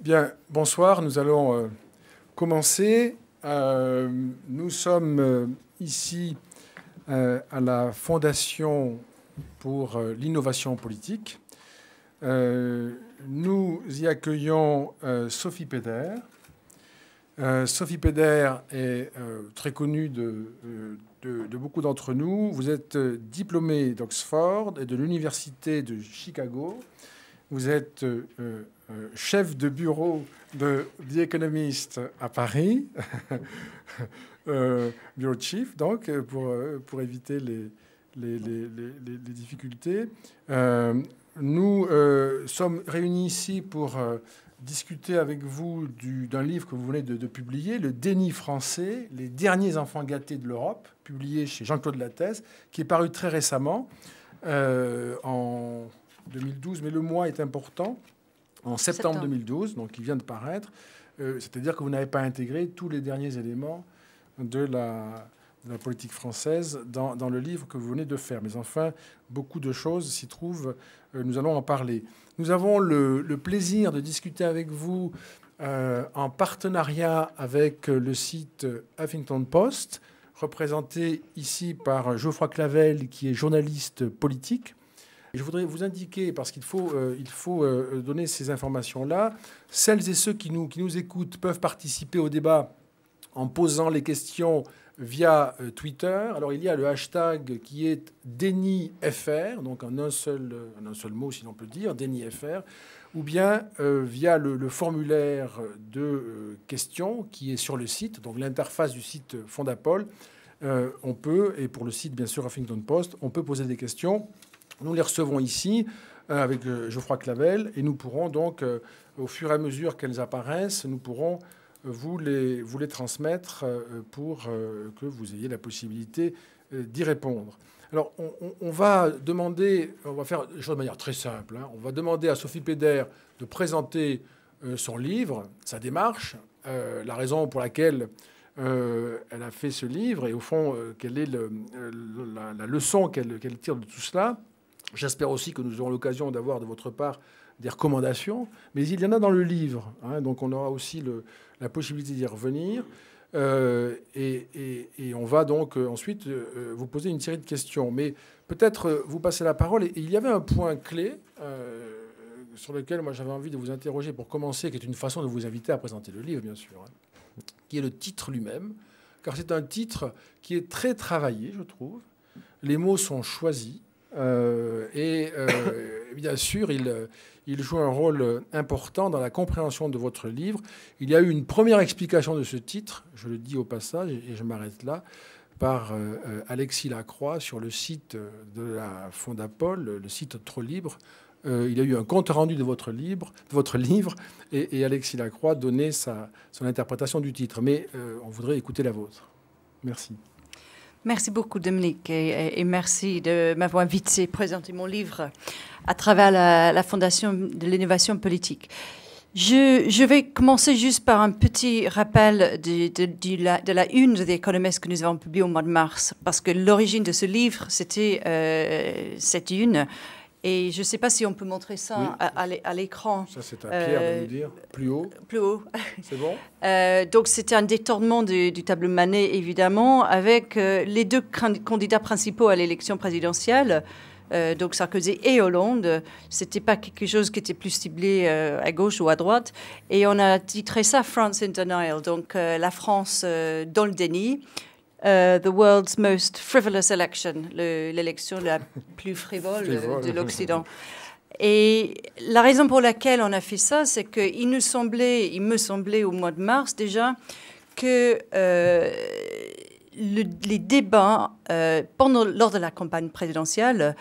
Bien, bonsoir. Nous allons euh, commencer. Euh, nous sommes euh, ici à la Fondation pour l'innovation politique. nous y accueillons Sophie Péder. Sophie Péder est très connue de, de beaucoup d'entre nous. Vous êtes diplômée d'Oxford et de l'Université de Chicago. Vous êtes euh, chef de bureau de The Economist à Paris, euh, bureau chief, donc, euh, pour, pour éviter les, les, les, les difficultés. nous sommes réunis ici pour discuter avec vous d'un livre que vous venez de, publier, Le déni français, les derniers enfants gâtés de l'Europe, publié chez Jean-Claude Lattès, qui est paru très récemment, en 2012, mais le mois est important en septembre, 2012, donc il vient de paraître. Euh, c'est-à-dire que vous n'avez pas intégré tous les derniers éléments de la, politique française dans, le livre que vous venez de faire. Mais enfin, beaucoup de choses s'y trouvent. Euh, nous allons en parler. Nous avons le, plaisir de discuter avec vous euh, en partenariat avec le site Huffington Post, représenté ici par Geoffroy Clavel, qui est journaliste politique je voudrais vous indiquer, parce qu'il faut, euh, il faut euh, donner ces informations-là, celles et ceux qui nous, écoutent peuvent participer au débat en posant les questions via euh, Twitter. Alors il y a le hashtag qui est denifr, donc en un seul, un seul mot si l'on peut dire, denifr, ou bien via le, le, formulaire de questions qui est sur le site, donc l'interface du site Fondapol. on peut, et pour le site bien sûr Huffington Post, on peut poser des questions. Nous les recevons ici euh, avec euh, Geoffroy Clavel et nous pourrons donc, euh, au fur et à mesure qu'elles apparaissent, nous pourrons vous les, vous les transmettre pour que vous ayez la possibilité d'y répondre. Alors, on, va demander, on va faire les choses de manière très simple, hein. on va demander à Sophie Péder de présenter son livre, sa démarche, la raison pour laquelle elle a fait ce livre et au fond, quelle est la, leçon qu'elle tire de tout cela. J'espère aussi que nous aurons l'occasion d'avoir de votre part des recommandations, mais il y en a dans le livre, hein, donc on aura aussi la possibilité d'y revenir. Euh, et, on va donc euh, ensuite euh, vous poser une série de questions. Mais peut-être vous passez la parole. il y avait un point clé sur lequel moi j'avais envie de vous interroger pour commencer, qui est une façon de vous inviter à présenter le livre, bien sûr, hein, qui est le titre lui-même, car c'est un titre qui est très travaillé, je trouve. Les mots sont choisis. Euh, et euh, bien sûr, il, joue un rôle important dans la compréhension de votre livre. Il y a eu une première explication de ce titre, je le dis au passage, et je m'arrête là, par euh, Alexis Lacroix sur le site de la Fondapol, le, site Trop Libre. il y a eu un compte rendu de votre, livre, de votre livre et, et, Alexis Lacroix donnait sa, son interprétation du titre. Mais on voudrait écouter la vôtre. Merci. Merci beaucoup, Dominique, et, merci de m'avoir invité à présenter mon livre à travers la, Fondation de l'innovation politique. Je, vais commencer juste par un petit rappel de, de, la, une des économistes que nous avons publiée au mois de mars, parce que l'origine de ce livre, c'était euh, cette une et je ne sais pas si on peut montrer ça à, l'écran. Ça, c'est un Pierre euh, de dire. Plus haut. Plus haut. C'est bon euh, Donc, c'était un détournement du, tableau Manet, évidemment, avec euh, les deux candidats principaux à l'élection présidentielle, euh, donc Sarkozy et Hollande. Ce n'était pas quelque chose qui était plus ciblé à gauche ou à droite. Et on a titré ça France in Denial, donc la France dans le déni. Euh, the world's most frivolous election, l'élection la plus euh, frivole, de l'Occident. Et la raison pour laquelle on a fait ça, c'est qu'il nous semblait, il me semblait au mois de mars déjà, que euh, les débats pendant, lors de la campagne présidentielle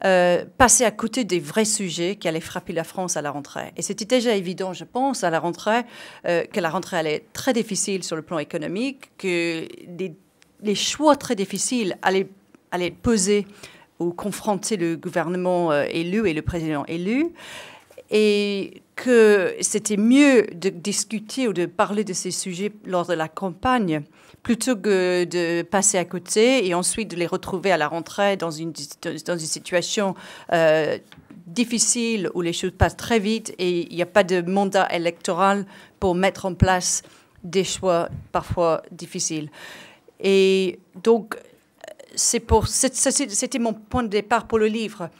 passaient à côté des vrais sujets qui allaient frapper la France à la rentrée. Et c'était déjà évident, je pense, à la rentrée, que la rentrée allait être très difficile sur le plan économique, que des les choix très difficiles allaient, allaient peser ou confronter le gouvernement euh, élu et le président élu, et que c'était mieux de discuter ou de parler de ces sujets lors de la campagne plutôt que de passer à côté et ensuite de les retrouver à la rentrée dans une, dans une situation euh, difficile où les choses passent très vite et il n'y a pas de mandat électoral pour mettre en place des choix parfois difficiles. Et donc, c'est pour, c'était mon point de départ pour le livre.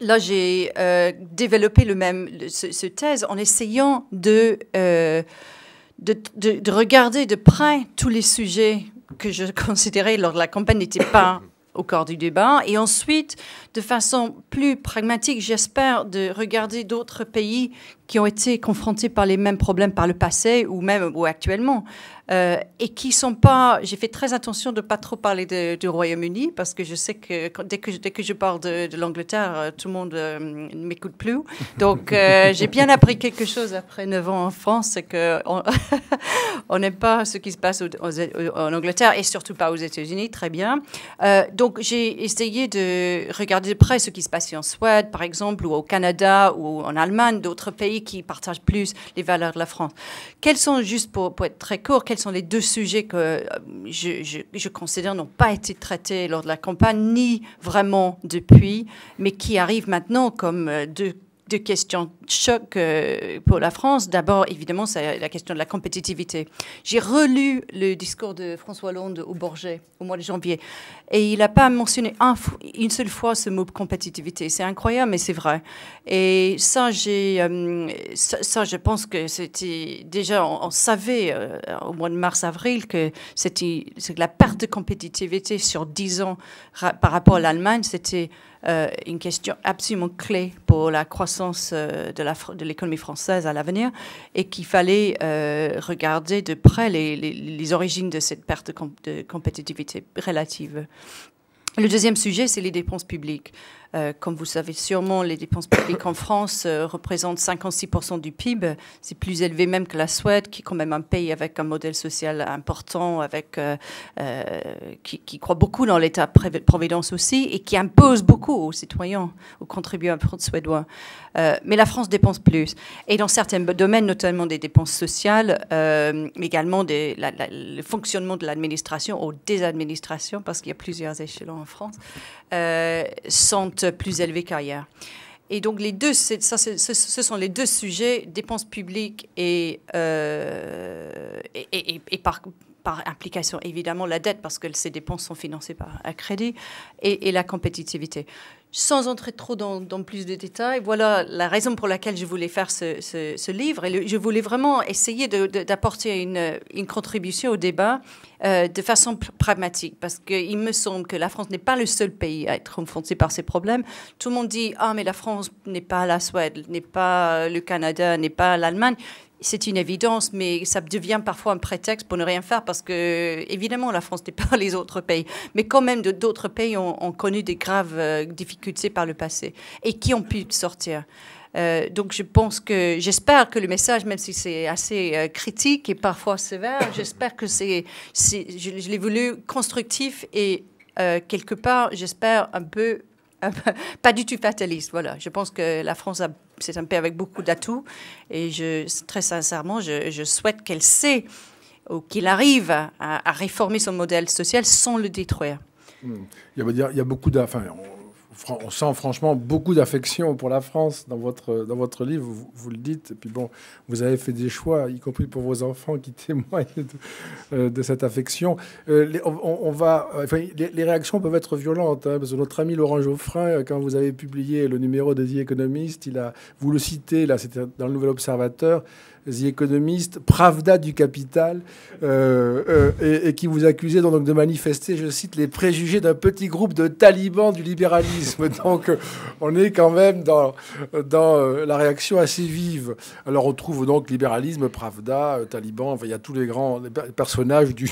Là, j'ai euh, développé le même, ce, thèse en essayant euh, de, de, de, regarder de près tous les sujets que je considérais lors de la campagne n'étaient pas au corps du débat. Et ensuite, de façon plus pragmatique, j'espère, de regarder d'autres pays qui ont été confrontés par les mêmes problèmes par le passé ou même ou actuellement euh, et qui sont pas. J'ai fait très attention de pas trop parler du Royaume-Uni parce que je sais que dès que dès que je parle de, l'Angleterre, euh, tout le monde euh, ne m'écoute plus. Donc j'ai bien appris quelque chose après 9 ans en France, c'est que on n'aime pas ce qui se passe en Angleterre et surtout pas aux États-Unis. Très bien. donc j'ai essayé de regarder de près ce qui se passait en Suède, par exemple, ou au Canada, ou en Allemagne, d'autres pays qui partagent plus les valeurs de la France. Quels sont, juste pour, être très court, quels sont les deux sujets que euh, je considère n'ont pas été traités lors de la campagne, ni vraiment depuis, mais qui arrivent maintenant comme euh, deux deux questions choc euh, pour la France. D'abord, évidemment, c'est la question de la compétitivité. J'ai relu le discours de François Hollande au Bourget au mois de janvier et il n'a pas mentionné une seule fois ce mot compétitivité. C'est incroyable, mais c'est vrai. Et ça, j'ai, euh, ça, je pense que c'était déjà, on, savait euh, au mois de mars-avril que c'était la perte de compétitivité sur 10 ans par rapport à l'Allemagne, c'était euh, une question absolument clé pour la croissance euh, de l'économie française à l'avenir et qu'il fallait euh, regarder de près les, origines de cette perte de compétitivité relative. Le deuxième sujet, c'est les dépenses publiques. Euh, comme vous savez sûrement, les dépenses publiques en France euh, représentent 56% du PIB. C'est plus élevé même que la Suède, qui est quand même un pays avec un modèle social important, avec, euh, qui, croit beaucoup dans l'État-providence aussi, et qui impose beaucoup aux citoyens, aux contribuables suédois. mais la France dépense plus. Et dans certains domaines, notamment des dépenses sociales, mais également des, le fonctionnement de l'administration ou des administrations, parce qu'il y a plusieurs échelons en France, sont euh, plus élevés qu'ailleurs. Et donc, les deux, ça, ce sont les deux sujets, dépenses publiques euh, et, et, par, par, implication, évidemment, la dette, parce que ces dépenses sont financées par un crédit, et, la compétitivité. Sans entrer trop dans, plus de détails, voilà la raison pour laquelle je voulais faire ce, livre. Et je voulais vraiment essayer d'apporter une, contribution au débat euh, de façon pragmatique, parce qu'il me semble que la France n'est pas le seul pays à être confronté par ces problèmes. Tout le monde dit Ah, mais la France n'est pas la Suède, n'est pas le Canada, n'est pas l'Allemagne c'est une évidence, mais ça devient parfois un prétexte pour ne rien faire parce que, évidemment, la France n'est pas les autres pays. Mais quand même, d'autres pays ont, connu des graves euh, difficultés par le passé et qui ont pu sortir. Euh, donc je pense que j'espère que le message, même si c'est assez euh, critique et parfois sévère, j'espère que c'est, je l'ai voulu constructif et quelque part, j'espère un peu ah, bah, pas du tout fataliste. Voilà, je pense que la France, c'est un pays avec beaucoup d'atouts. Et je, très sincèrement, je, souhaite qu'elle sait ou qu'il arrive à, réformer son modèle social sans le détruire. Hmm. Il, y a, beaucoup d'affaires on sent franchement beaucoup d'affection pour la France dans votre, dans votre livre, vous, le dites. Et puis bon, vous avez fait des choix, y compris pour vos enfants qui témoignent euh, de, cette affection. Euh, les, on, va, euh, les, réactions peuvent être violentes. Hein, notre ami Laurent Geoffrin, quand vous avez publié le numéro des The Economist, il a, vous le citez, là, c'était dans le Nouvel Observateur, The Economist, Pravda du capital, euh, euh, et, qui vous accusait donc de manifester, je cite, les préjugés d'un petit groupe de talibans du libéralisme. Donc on est quand même dans, dans euh, la réaction assez vive. Alors on trouve donc libéralisme, Pravda, taliban, il y a tous les grands personnages du,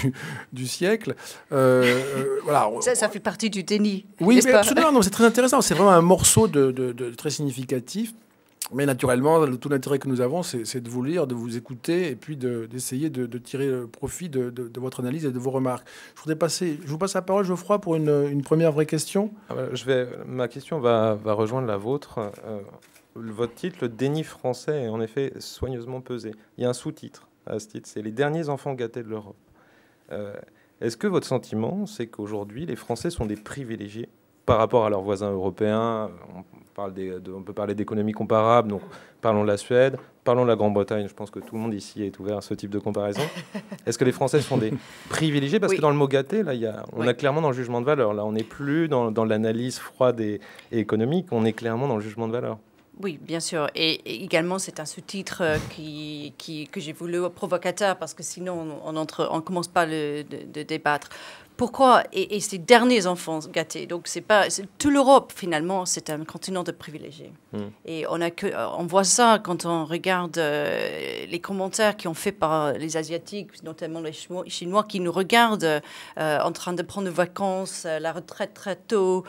du siècle. voilà. Ça, fait partie du déni. Oui, mais absolument, c'est très intéressant. C'est vraiment un morceau de, de très significatif. Mais naturellement, tout l'intérêt que nous avons, c'est de vous lire, de vous écouter et puis d'essayer de, tirer euh, profit de, votre analyse et de vos remarques. Je, je vous passe la parole, Geoffroy, pour une, première vraie question. Ah bah, je vais, ma question va, rejoindre la vôtre. Euh, votre titre, le déni français, est en effet soigneusement pesé. Il y a un sous-titre à ce titre, c'est Les derniers enfants gâtés de l'Europe. Euh, est-ce que votre sentiment, c'est qu'aujourd'hui, les Français sont des privilégiés par rapport à leurs voisins européens de, on peut parler d'économies comparables, donc parlons de la Suède, parlons de la Grande-Bretagne, je pense que tout le monde ici est ouvert à ce type de comparaison. Est-ce que les Français sont des privilégiés Parce que dans le mot gâté, là, on est a clairement dans le jugement de valeur, là, on n'est plus dans, l'analyse froide et, économique, on est clairement dans le jugement de valeur. Oui, bien sûr. Et, également, c'est un sous-titre euh, qui, que j'ai voulu provocateur parce que sinon, on, on, on commence pas de, de, débattre. Pourquoi et, ces derniers enfants gâtés. Donc c'est pas toute l'Europe finalement, c'est un continent de privilégiés. Hmm. Et on a euh, on voit ça quand on regarde euh, les commentaires qui ont fait par les asiatiques, notamment les Chinois, qui nous regardent euh, en train de prendre des vacances, la retraite très tôt,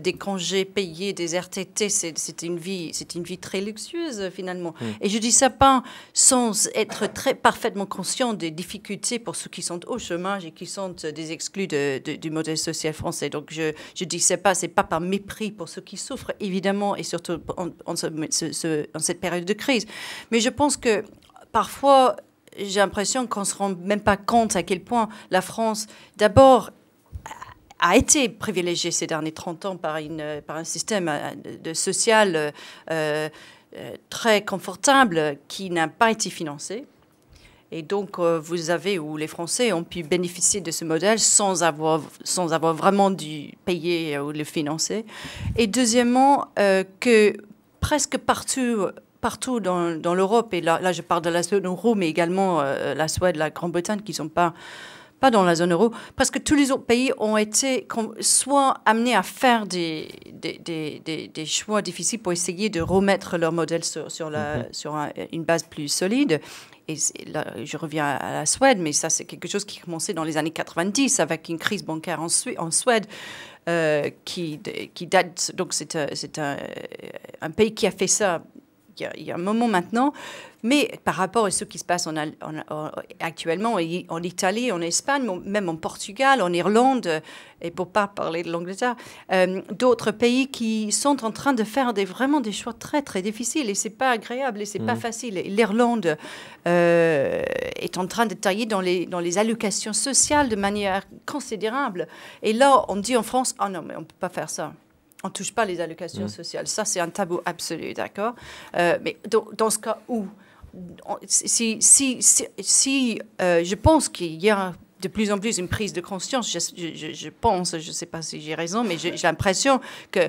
des congés payés, des RTT. C'est une vie, c'est une vie très luxueuse finalement. Hmm. Et je dis ça pas sans être très parfaitement conscient des difficultés pour ceux qui sont au chômage et qui sont des exclus du modèle social français. Donc je, ne dis c'est pas c'est pas par mépris pour ceux qui souffrent évidemment et surtout en, cette période de crise, mais je pense que parfois j'ai l'impression qu'on ne se rend même pas compte à quel point la France, d'abord, a été privilégiée ces derniers 30 ans par, une, par un système euh, de social euh, euh, très confortable qui n'a pas été financé et donc, euh, vous avez, ou les Français ont pu bénéficier de ce modèle sans avoir, sans avoir vraiment dû payer euh, ou le financer. Et deuxièmement, euh, que presque partout, partout dans, l'Europe, et là, je parle de la zone euro, mais également la Suède, la Grande-Bretagne, qui ne sont pas pas dans la zone euro, presque tous les autres pays ont été soit amenés à faire des, des, des, des choix difficiles pour essayer de remettre leur modèle sur, sur, la, mm-hmm. sur une base plus solide, et là, je reviens à la Suède, mais ça, c'est quelque chose qui commençait dans les années 90 avec une crise bancaire en, en Suède. Euh, qui, qui date, donc euh, c'est un, un, pays qui a fait ça il y, a un moment maintenant. Mais par rapport à ce qui se passe en, actuellement en Italie, en Espagne, même en Portugal, en Irlande, et pour pas parler de l'Angleterre, euh, d'autres pays qui sont en train de faire des, vraiment des choix très très difficiles et c'est pas agréable et c'est n'est pas mm. facile. L'Irlande euh, est en train de tailler dans les, dans les allocations sociales de manière considérable. Et là, on dit en France, ah non, mais on peut pas faire ça on touche pas les allocations mm. sociales. Ça, c'est un tabou absolu, d'accord euh, Mais dans, ce cas où, si, si, si, euh, je pense qu'il y a de plus en plus une prise de conscience, je pense, je ne sais pas si j'ai raison, mais j'ai l'impression que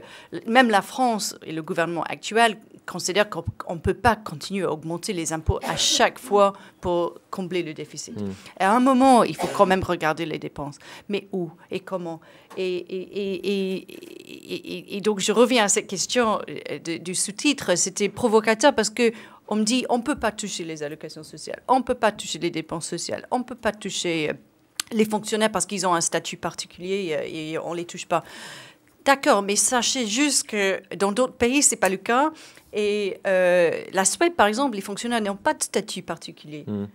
même la France et le gouvernement actuel considère qu'on ne peut pas continuer à augmenter les impôts à chaque fois pour combler le déficit. Mm. À un moment, il faut quand même regarder les dépenses. Mais où et comment et, donc, je reviens à cette question euh, du sous-titre. C'était provocateur parce que on me dit on ne peut pas toucher les allocations sociales, on ne peut pas toucher les dépenses sociales, on ne peut pas toucher euh, les fonctionnaires parce qu'ils ont un statut particulier euh, et on ne les touche pas. D'accord, mais sachez juste que dans d'autres pays, ce n'est pas le cas. Et euh, la Suède, par exemple, les fonctionnaires n'ont pas de statut particulier. Hmm.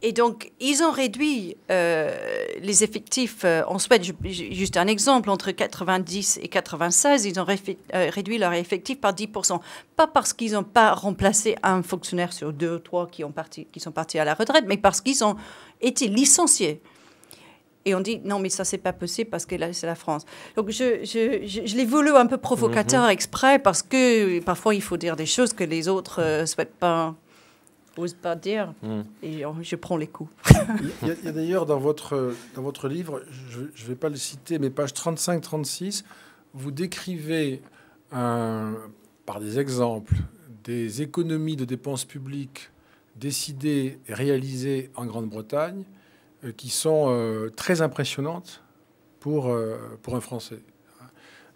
Et donc, ils ont réduit euh, les effectifs euh, en Suède. juste un exemple, entre 90 et 96, ils ont réduit leur effectif par 10%. Pas parce qu'ils n'ont pas remplacé un fonctionnaire sur deux ou trois qui, ont parti, qui sont partis à la retraite, mais parce qu'ils ont été licenciés. Et on dit non, mais ça, c'est pas possible parce que là, c'est la France. Donc, je, je, je, l'ai voulu un peu provocateur mhm. exprès parce que parfois, il faut dire des choses que les autres ne euh, souhaitent pas, pas dire. Mhm. Et je prends les coups. il y a, d'ailleurs dans votre, dans votre livre, je ne vais pas le citer, mais page 35-36, vous décrivez euh, par des exemples des économies de dépenses publiques décidées et réalisées en Grande-Bretagne euh, qui sont euh, très impressionnantes pour, euh, un Français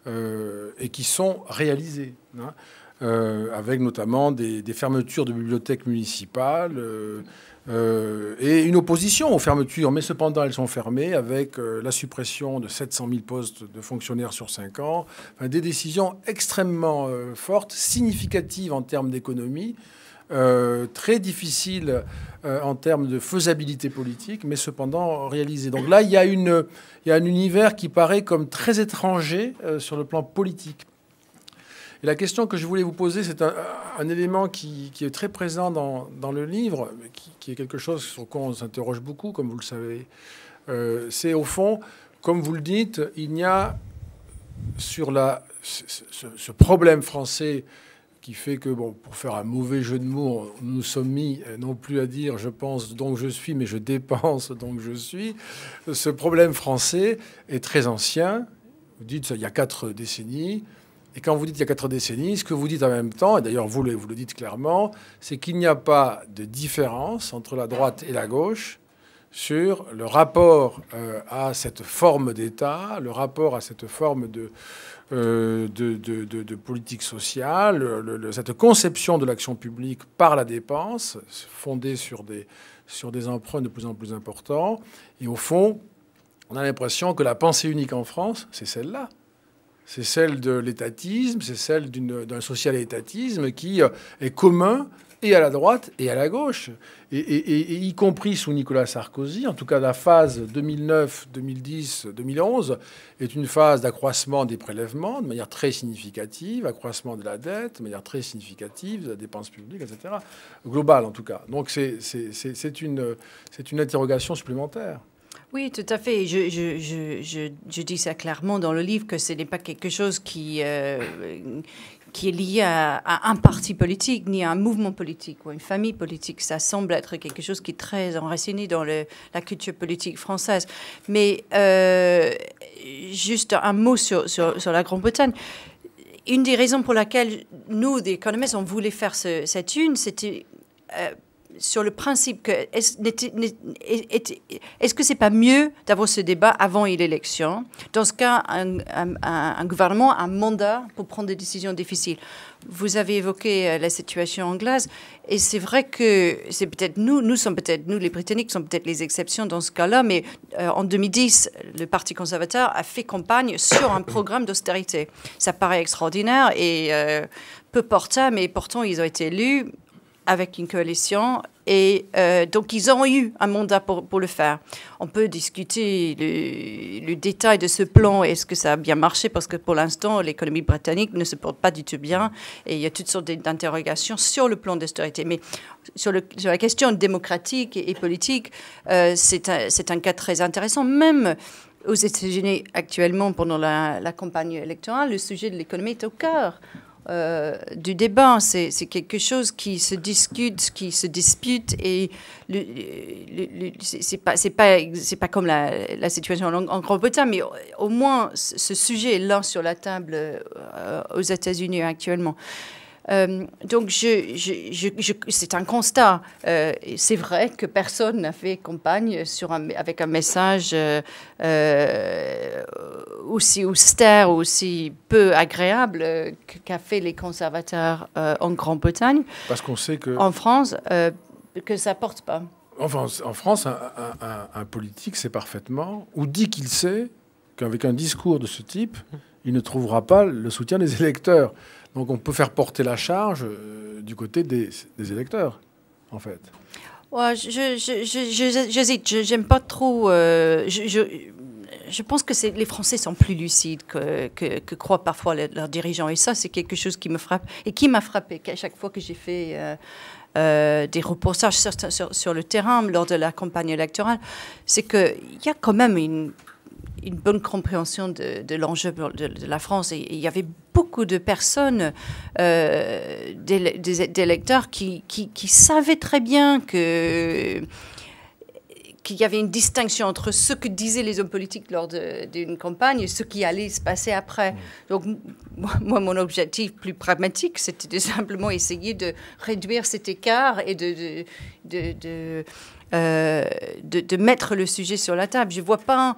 hein. et qui sont réalisées. Hein. avec notamment des, des, fermetures de bibliothèques municipales et une opposition aux fermetures, mais cependant elles sont fermées avec la suppression de 700 000 postes de fonctionnaires sur 5 ans, des décisions extrêmement fortes, significatives en termes d'économie, euh, très difficile euh, en termes de faisabilité politique, mais cependant réalisé. Donc là, il y, a un univers qui paraît comme très étranger euh, sur le plan politique. Et la question que je voulais vous poser, c'est un, élément qui, est très présent dans, le livre, qui, qui, est quelque chose sur quoi on s'interroge beaucoup, comme vous le savez. c'est au fond, comme vous le dites, il y a sur la, ce problème français qui fait que, bon, pour faire un mauvais jeu de mots, nous nous sommes mis euh, non plus à dire je pense donc je suis, mais je dépense donc je suis. Ce problème français est très ancien. Vous dites ça il y a quatre décennies. Et quand vous dites il y a quatre décennies, ce que vous dites en même temps, et d'ailleurs vous vous le dites clairement, c'est qu'il n'y a pas de différence entre la droite et la gauche sur le rapport euh, à cette forme d'État, le rapport à cette forme de, euh, de, politique sociale, cette conception de l'action publique par la dépense, fondée sur des, sur des emprunts de plus en plus importants. Et au fond, on a l'impression que la pensée unique en France, c'est celle-là. C'est celle de l'étatisme, c'est celle d'un social-étatisme qui euh, est commun et à la droite et à la gauche, et, y compris sous Nicolas Sarkozy. En tout cas, la phase 2009, 2010, 2011 est une phase d'accroissement des prélèvements de manière très significative, accroissement de la dette de manière très significative, de la dépense publique, etc. Globale, en tout cas. Donc c'est une, une interrogation supplémentaire. Oui, tout à fait. Je, je, je, dis ça clairement dans le livre que ce n'est pas quelque chose qui, euh, qui est lié à, un parti politique, ni à un mouvement politique ou à une famille politique. Ça semble être quelque chose qui est très enraciné dans la culture politique française. Mais euh, juste un mot sur, la Grande-Bretagne une des raisons pour laquelle nous, des économistes, on voulait faire cette une, c'était euh, sur le principe que est-ce que c'est pas mieux d'avoir ce débat avant l'élection Dans ce cas, un, gouvernement a un mandat pour prendre des décisions difficiles. Vous avez évoqué euh, la situation anglaise, et c'est vrai que c'est peut-être nous, nous sommes peut-être nous, les Britanniques, sont peut-être les exceptions dans ce cas-là. Mais euh, en 2010, le Parti conservateur a fait campagne sur un programme d'austérité. Ça paraît extraordinaire et euh, peu portant, mais pourtant ils ont été élus avec une coalition. Et euh, donc, ils ont eu un mandat pour, le faire. On peut discuter le, détail de ce plan. Est-ce que ça a bien marché Parce que pour l'instant, l'économie britannique ne se porte pas du tout bien. Et il y a toutes sortes d'interrogations sur le plan d'austérité. Mais sur, la question démocratique et, politique, euh, c'est un, cas très intéressant. Même aux États-Unis, actuellement, pendant la, la campagne électorale, le sujet de l'économie est au cœur. Euh, du débat. C'est quelque chose qui se discute, qui se dispute, et c'est pas pas c'est pas comme la, situation en, en Grande-Bretagne, mais au, moins ce sujet est là sur la table euh, aux États-Unis actuellement. Euh, donc, je, c'est un constat. Euh, c'est vrai que personne n'a fait campagne sur avec un message euh, aussi austère, aussi peu agréable qu'a fait les conservateurs en Grande-Bretagne. Parce qu'on sait que. En France, que ça porte pas. en France, un, un politique sait parfaitement, ou dit qu'il sait, qu'avec un discours de ce type, il ne trouvera pas le soutien des électeurs. Donc on peut faire porter la charge euh, du côté des, électeurs, en fait. Ouais, J'hésite, je, j'aime pas trop. Euh, je, pense que les Français sont plus lucides que, croient parfois leurs dirigeants. Et ça, c'est quelque chose qui me frappe et qui m'a frappé à chaque fois que j'ai fait. Euh, des reportages sur, sur, le terrain lors de la campagne électorale, c'est qu'il y a quand même une une bonne compréhension de, l'enjeu de, la France. Et, il y avait beaucoup de personnes, euh, des, lecteurs, qui, qui, savaient très bien que qu'il y avait une distinction entre ce que disaient les hommes politiques lors d'une campagne et ce qui allait se passer après. Mmh. Donc, moi, mon objectif plus pragmatique, c'était de simplement essayer de réduire cet écart et de, de, de, de, euh, de mettre le sujet sur la table. Je ne vois pas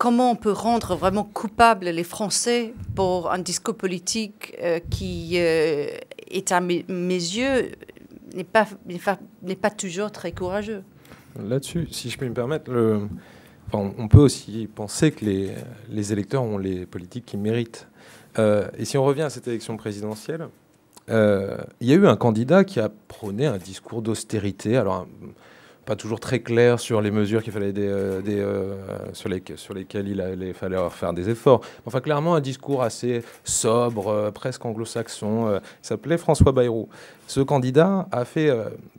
comment on peut rendre vraiment coupables les Français pour un discours politique euh, qui euh, est à mes, yeux n'est pas, n'est pas toujours très courageux. Là-dessus, si je peux me permettre, le... on peut aussi penser que les, les électeurs ont les politiques qu'ils méritent. Euh, et si on revient à cette élection présidentielle, il y a eu un candidat qui a prôné un discours d'austérité. Alors, pas toujours très clair sur les mesures qu'il fallait des, euh, euh, sur, lesquelles il, fallait faire des efforts. Enfin, clairement, un discours assez sobre, euh, presque anglo-saxon. il s'appelait François Bayrou. Ce candidat a fait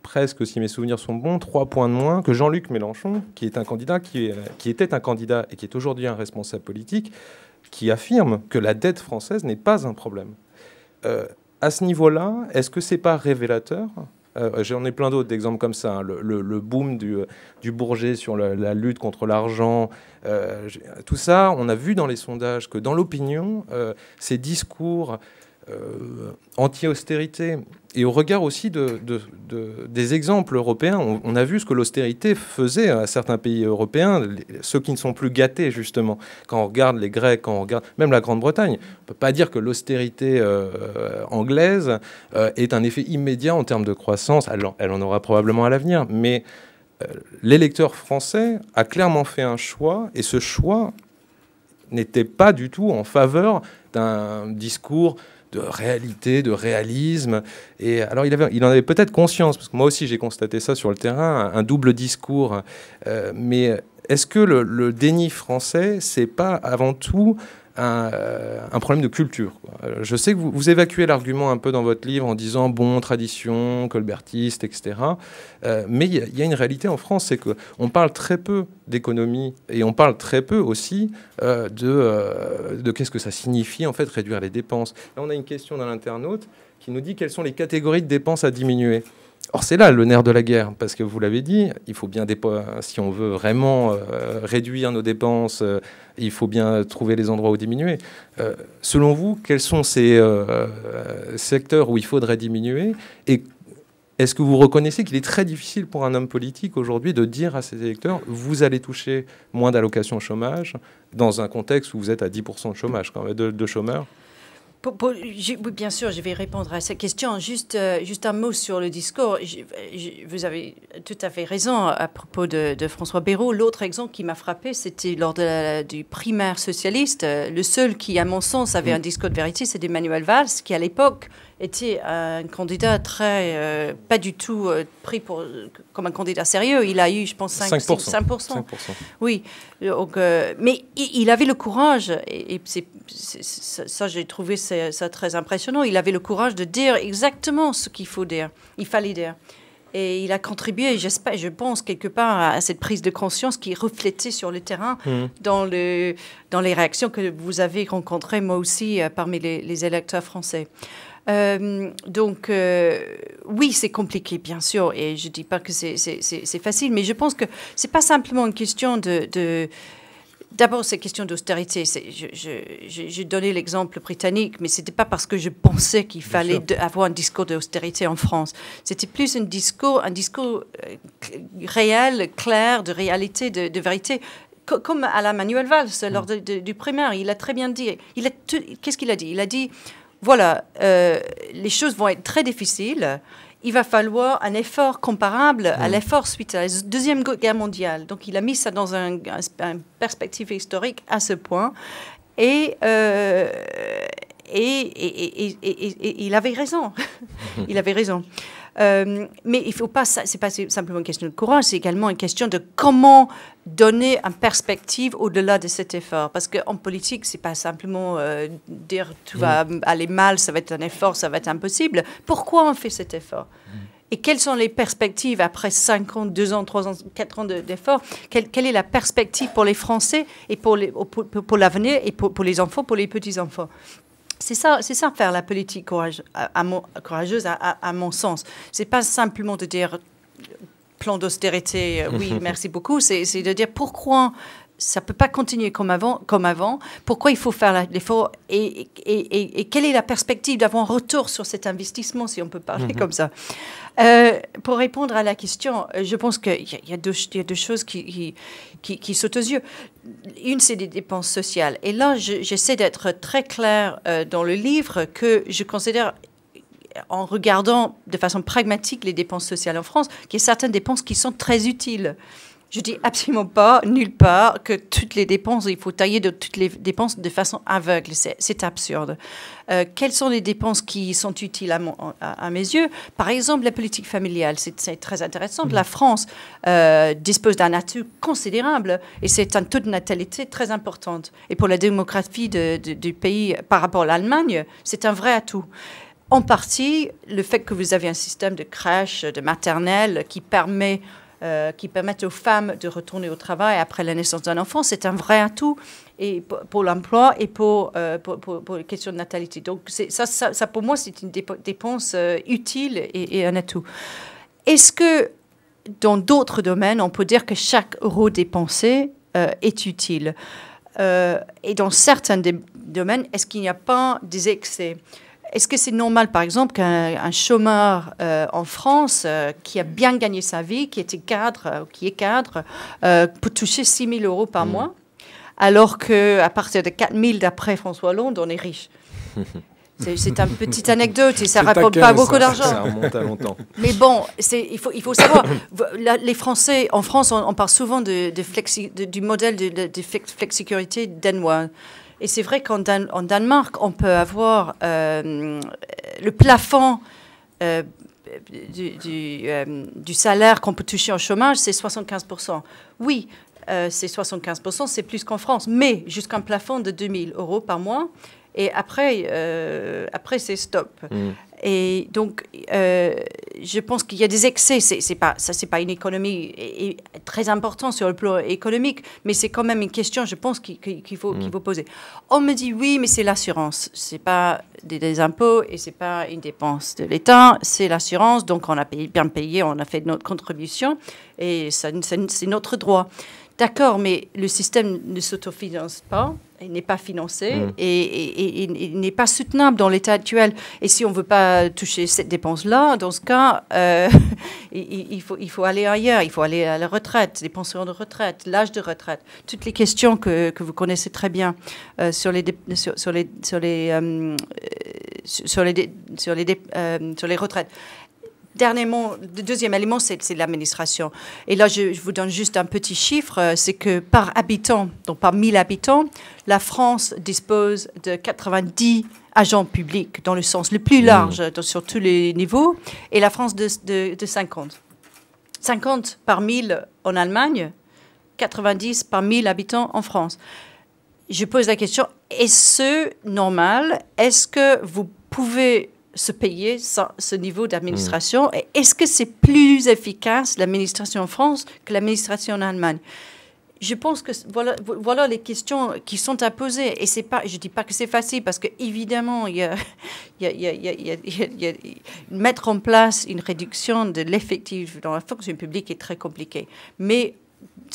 presque, si mes souvenirs sont bons, trois points de moins que Jean-Luc Mélenchon, qui est un candidat qui, qui était un candidat et qui est aujourd'hui un responsable politique, qui affirme que la dette française n'est pas un problème. à ce niveau-là, est-ce que c'est pas révélateur euh, euh, j'en ai plein d'autres d'exemples comme ça. Hein. Le, boom euh, du, Bourget sur la, lutte contre l'argent. tout ça, on a vu dans les sondages que dans l'opinion, ces discours euh, anti-austérité et au regard aussi de, des exemples européens. On, a vu ce que l'austérité faisait à certains pays européens, ceux qui ne sont plus gâtés justement. Quand on regarde les Grecs, quand on regarde même la Grande-Bretagne, on ne peut pas dire que l'austérité euh, anglaise euh, est un effet immédiat en termes de croissance. elle en aura probablement à l'avenir, mais l'électeur français a clairement fait un choix et ce choix n'était pas du tout en faveur d'un discours de réalité, de réalisme. Et alors, il, avait, en avait peut-être conscience, parce que moi aussi, j'ai constaté ça sur le terrain, un double discours. Euh, mais est-ce que le, le, déni français, c'est pas avant tout euh, un, problème de culture. Euh, je sais que vous, vous évacuez l'argument un peu dans votre livre en disant bon, tradition, colbertiste, etc. Euh, mais il y, a une réalité en France, c'est qu'on parle très peu d'économie et on parle très peu aussi de, de qu'est-ce que ça signifie en fait réduire les dépenses. Là, on a une question d'un internaute qui nous dit quelles sont les catégories de dépenses à diminuer. Or, c'est là le nerf de la guerre, parce que vous l'avez dit, il faut bien, si on veut vraiment réduire nos dépenses, il faut bien trouver les endroits où diminuer. Euh, selon vous, quels sont ces euh, secteurs où il faudrait diminuer Et est-ce que vous reconnaissez qu'il est très difficile pour un homme politique aujourd'hui de dire à ses électeurs, vous allez toucher moins d'allocations chômage dans un contexte où vous êtes à 10% de chômage, quand même, de chômeurs oui, bien sûr, je vais répondre à cette question. Juste, euh, juste un mot sur le discours. vous avez tout à fait raison à propos de, François Béraud. L'autre exemple qui m'a frappé, c'était lors de du primaire socialiste. Euh, le seul qui, à mon sens, avait mm. un discours de vérité, c'est Emmanuel Valls, qui à l'époque était un candidat très, euh, pas du tout euh, pris pour, comme un candidat sérieux. Il a eu, je pense, 5, 5%. Oui. Donc, euh, mais il, avait le courage, et, ça, j'ai trouvé ça, très impressionnant, il avait le courage de dire exactement ce qu'il faut dire, il fallait dire. Et il a contribué, j'espère, je pense, quelque part à cette prise de conscience qui est reflétée sur le terrain mmh. dans, le, dans les réactions que vous avez rencontrées, moi aussi, parmi les, les électeurs français. Euh, donc, euh, oui, c'est compliqué, bien sûr, et je ne dis pas que c'est facile, mais je pense que ce n'est pas simplement une question de... D'abord, c'est question d'austérité. J'ai donné l'exemple britannique, mais ce n'était pas parce que je pensais qu'il fallait avoir un discours d'austérité en France. C'était plus un discours, un discours euh, réel, clair, de réalité, de, vérité comme à la Manuel Valls lors mm. du primaire, il a très bien dit. Il qu'est-ce qu'il a dit Il a dit voilà, euh, les choses vont être très difficiles. Il va falloir un effort comparable à mm. l'effort suite à la Deuxième Guerre mondiale. Donc il a mis ça dans une perspective historique à ce point. et, euh, et, il avait raison. il avait raison. Euh, mais il faut pas, c'est pas simplement une question de courage, c'est également une question de comment donner une perspective au-delà de cet effort. Parce qu'en politique, c'est pas simplement euh, dire tout va mm. aller mal, ça va être un effort, ça va être impossible. Pourquoi on fait cet effort mm. et quelles sont les perspectives après 5 ans, 2 ans, 3 ans, 4 ans d'effort quelle, est la perspective pour les Français et pour, l'avenir pour, et pour les enfants, pour les petits-enfants c'est ça, c'est ça faire la politique courageuse, à, mon sens. C'est pas simplement de dire plan d'austérité, euh, oui, merci beaucoup. C'est de dire pourquoi ça ne peut pas continuer comme avant, comme avant. Pourquoi il faut faire l'effort et, et, quelle est la perspective d'avoir un retour sur cet investissement, si on peut parler mhm. comme ça euh, Pour répondre à la question, je pense qu'il y, a deux choses qui, qui, sautent aux yeux. Une, c'est les dépenses sociales. Et là, j'essaie d'être très clair euh, dans le livre que je considère en regardant de façon pragmatique les dépenses sociales en France, qu'il y a certaines dépenses qui sont très utiles. Je dis absolument pas, nulle part, que toutes les dépenses, il faut tailler de toutes les dépenses de façon aveugle. C'est absurde. Euh, quelles sont les dépenses qui sont utiles à, à, mes yeux Par exemple, la politique familiale, c'est très intéressant. Mm. La France euh, dispose d'un atout considérable et c'est un taux de natalité très importante. Et pour la démographie du pays par rapport à l'Allemagne, c'est un vrai atout en partie le fait que vous avez un système de crèche, de maternelle qui permet euh, qui permettent aux femmes de retourner au travail après la naissance d'un enfant, c'est un vrai atout et pour, l'emploi et euh, pour, pour, pour, les questions de natalité. Donc ça, ça, pour moi, c'est une dépense euh, utile et, et, un atout. Est-ce que dans d'autres domaines, on peut dire que chaque euro dépensé est utile Et dans certains domaines, est-ce qu'il n'y a pas des excès est-ce que c'est normal, par exemple, qu'un chômeur euh, en France euh, qui a bien gagné sa vie, qui était cadre, euh, qui est cadre, peut toucher 6 000 euros par mm. mois, alors qu'à partir de 4 000 d'après François Hollande, on est riche C'est une petite anecdote et ça ne rapporte pas beaucoup d'argent. Ça longtemps. Mais bon, il faut, il faut savoir, les Français, en France, on, parle souvent de, du modèle de, de flexicurité danois. Et c'est vrai qu'en Danemark, on peut avoir euh, le plafond euh, euh, du, salaire qu'on peut toucher en chômage, c'est 75%. Oui, c'est 75%, c'est plus qu'en France, mais jusqu'à un plafond de 2000 euros par mois. Et après, après c'est stop. Mmh. Et donc, euh, je pense qu'il y a des excès. C'est, pas, ça, c'est pas une économie très importante sur le plan économique, mais c'est quand même une question, je pense, qu'il, faut, qu'il mm. poser. On me dit oui, mais c'est l'assurance. C'est pas des, impôts et c'est pas une dépense de l'État. C'est l'assurance. Donc, on a bien payé, on a fait notre contribution et c'est notre droit. D'accord, mais le système ne s'autofinance pas n'est pas financé hmm. et, il n'est pas soutenable dans l'état actuel. Et si on ne veut pas toucher cette dépense-là, dans ce cas, euh, il, faut, il faut aller ailleurs, il faut aller à la retraite, les pensions de retraite, l'âge de retraite, toutes les questions que, vous connaissez très bien euh, sur les sur, sur les retraites. Dernièrement, le deuxième élément, c'est l'administration. Et là, je, vous donne juste un petit chiffre, euh, c'est que par habitant, donc par 1000 habitants, la France dispose de 90 agents publics dans le sens le plus large, mmh. sur tous les niveaux, et la France de, de 50. 50 par 1000 en Allemagne, 90 par 1000 habitants en France. Je pose la question, est-ce normal Est-ce que vous pouvez se payer ce niveau d'administration hmm. Est-ce que c'est plus efficace l'administration en France que l'administration en Allemagne je pense que voilà, les questions qui sont à poser. Et c'est pas, je ne dis pas que c'est facile, parce qu'évidemment, il y a, mettre en place une réduction de l'effectif dans la fonction publique est très compliqué. Mais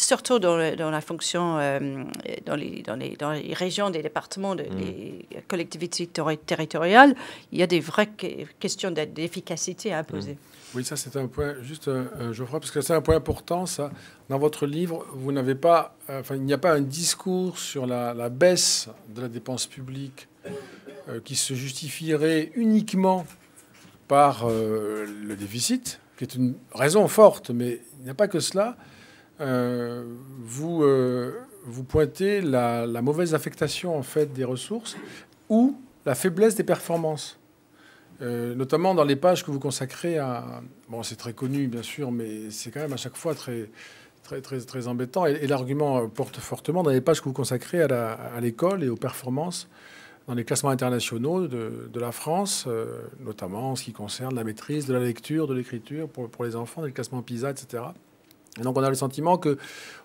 surtout dans, la fonction, euh, dans, les, dans, les, dans, les, régions, des départements, mm. des collectivités territoriales, il y a des vraies questions d'efficacité à poser. Mm. Oui, ça c'est un point, juste Geoffroy, euh, euh, parce que c'est un point important, ça. Dans votre livre, vous n'avez pas, enfin, il n'y a pas un discours sur la baisse de la dépense publique qui se justifierait uniquement par le déficit, qui est une raison forte, mais il n'y a pas que cela. Euh, vous, euh, vous pointez la, mauvaise affectation en fait des ressources ou la faiblesse des performances. Euh, notamment dans les pages que vous consacrez à... Bon, c'est très connu, bien sûr, mais c'est quand même à chaque fois très, très, très, très embêtant. Et, l'argument porte fortement dans les pages que vous consacrez à l'école et aux performances dans les classements internationaux de, la France, notamment en ce qui concerne la maîtrise de la lecture, de l'écriture pour, les enfants, les classements PISA, etc. Et donc on a le sentiment que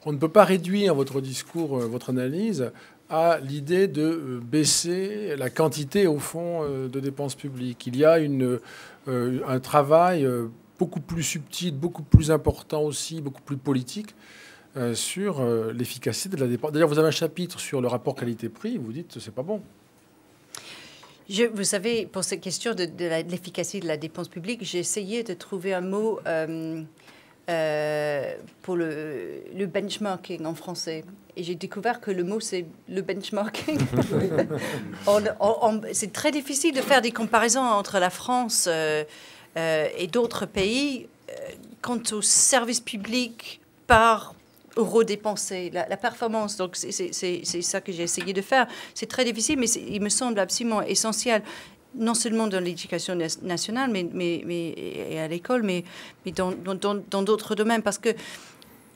on ne peut pas réduire votre discours, euh, votre analyse à l'idée de euh, baisser la quantité au fond euh, de dépenses publiques. Il y a une, un travail beaucoup plus subtil, beaucoup plus important aussi, beaucoup plus politique sur l'efficacité de la dépense. D'ailleurs, vous avez un chapitre sur le rapport qualité-prix, vous dites que c'est pas bon. Je, vous savez, pour cette question de, l'efficacité de la dépense publique, j'ai essayé de trouver un mot euh, pour le, benchmarking en français. Et j'ai découvert que le mot, c'est le benchmarking. c'est très difficile de faire des comparaisons entre la France euh, euh, et d'autres pays quant au service public par euro dépensé, la, la performance. Donc c'est ça que j'ai essayé de faire. C'est très difficile, mais il me semble absolument essentiel non seulement dans l'éducation nationale, mais, mais, mais, et à l'école, mais, mais dans d'autres domaines. Parce que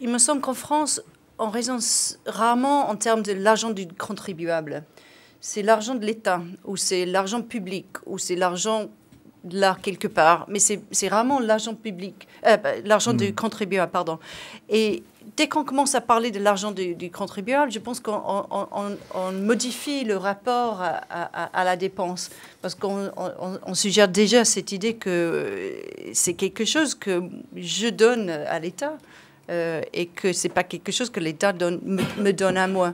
il me semble qu'en France, on raisonne rarement en termes de l'argent du contribuable. C'est l'argent de l'État, ou c'est l'argent public, ou c'est l'argent là quelque part, mais c'est rarement l'argent public, euh, bah, l'argent du hmm. contribuable, pardon. Et dès qu'on commence à parler de l'argent du, contribuable, je pense qu'on modifie le rapport à, la dépense. Parce qu'on suggère déjà cette idée que c'est quelque chose que je donne à l'État euh, et que ce n'est pas quelque chose que l'État me donne à moi.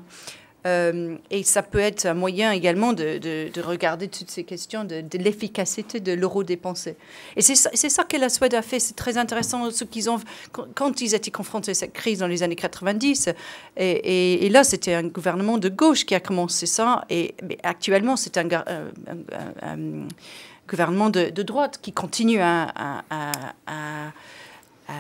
Euh, et ça peut être un moyen également de, regarder toutes ces questions de, l'efficacité de l'euro dépensé. Et c'est ça, ça, que la Suède a fait. C'est très intéressant ce qu'ils ont quand ils étaient confrontés à cette crise dans les années 90. Et, là, c'était un gouvernement de gauche qui a commencé ça. Et actuellement, c'est un, euh, gouvernement de, droite qui continue à à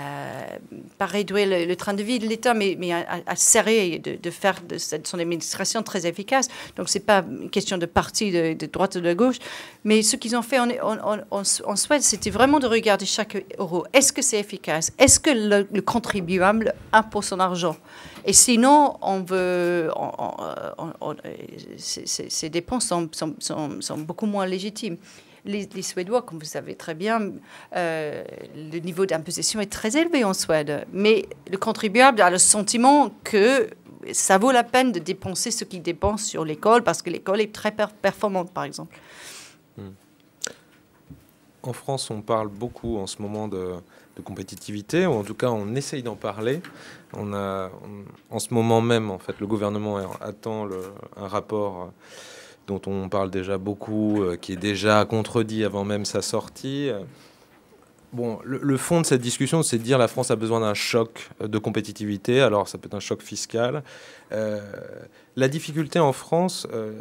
euh, pas réduire le, train de vie de l'État, mais, mais à, serrer, de, de faire de, son administration très efficace. Donc, ce n'est pas une question de parti de, droite ou de gauche. Mais ce qu'ils ont fait en, en, en, Suède, c'était vraiment de regarder chaque euro. Est-ce que c'est efficace Est-ce que le, contribuable a pour son argent Et sinon, on veut. ces, dépenses sont beaucoup moins légitimes les, Suédois, comme vous savez très bien, euh, le niveau d'imposition est très élevé en Suède. Mais le contribuable a le sentiment que ça vaut la peine de dépenser ce qu'il dépense sur l'école parce que l'école est très performante, par exemple. Hmm. En France, on parle beaucoup en ce moment de, compétitivité, ou en tout cas, on essaye d'en parler. On a, en ce moment même, en fait, le gouvernement attend un rapport dont on parle déjà beaucoup, euh, qui est déjà contredit avant même sa sortie. Bon, le, fond de cette discussion, c'est de dire la France a besoin d'un choc de compétitivité. Alors, ça peut être un choc fiscal. Euh, la difficulté en France, euh,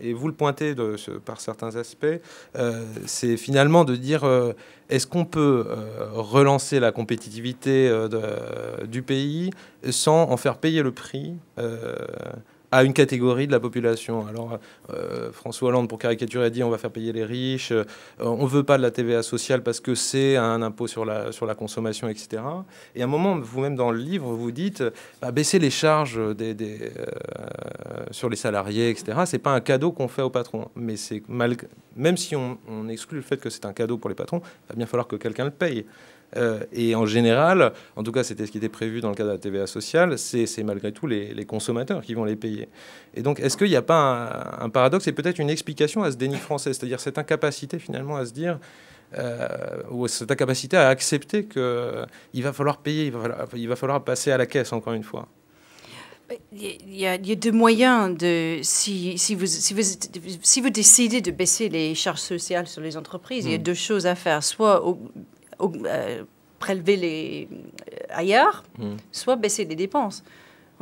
et vous le pointez de, par certains aspects, c'est finalement de dire est-ce qu'on peut relancer la compétitivité du pays sans en faire payer le prix à une catégorie de la population. Alors, euh, François Hollande, pour caricaturer, a dit on va faire payer les riches, euh, on ne veut pas de la TVA sociale parce que c'est un impôt sur la, sur la consommation, etc. Et à un moment, vous-même dans le livre, vous dites bah, baisser les charges des, euh, sur les salariés, etc. Ce n'est pas un cadeau qu'on fait aux patrons. Mais c'est mal... même si on, on, exclut le fait que c'est un cadeau pour les patrons, il va bien falloir que quelqu'un le paye. Euh, et en général, en tout cas, c'était ce qui était prévu dans le cadre de la TVA sociale, c'est malgré tout les, consommateurs qui vont les payer. Et donc, est-ce qu'il n'y a pas un, paradoxe et peut-être une explication à ce déni français, c'est-à-dire cette incapacité finalement à se dire. Euh, ou cette incapacité à accepter qu'il euh, va falloir payer, il va falloir, passer à la caisse, encore une fois. Il y, a, deux moyens de si, vous, si, vous, si vous décidez de baisser les charges sociales sur les entreprises, il y a hmm. deux choses à faire. Soit euh, prélever les, euh, ailleurs, hmm. soit baisser les dépenses.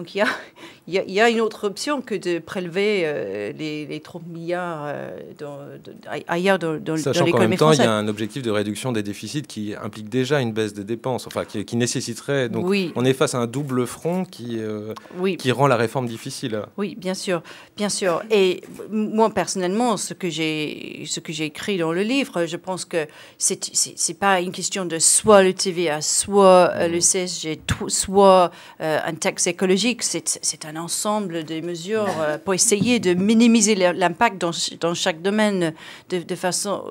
Donc il y a, une autre option que de prélever euh, les, les, 30 milliards euh, dans, ailleurs dans, dans, Sachant qu'en même temps, il y a un objectif de réduction des déficits qui implique déjà une baisse des dépenses, enfin qui, nécessiterait. Donc oui. on est face à un double front qui, euh, qui rend la réforme difficile. Oui, bien sûr, bien sûr. Et moi personnellement, ce que j'ai écrit dans le livre, je pense que ce n'est pas une question de soit le TVA, soit le mm. CSG, soit un taxe écologique c'est un ensemble de mesures euh, pour essayer de minimiser l'impact dans, chaque domaine de, façon,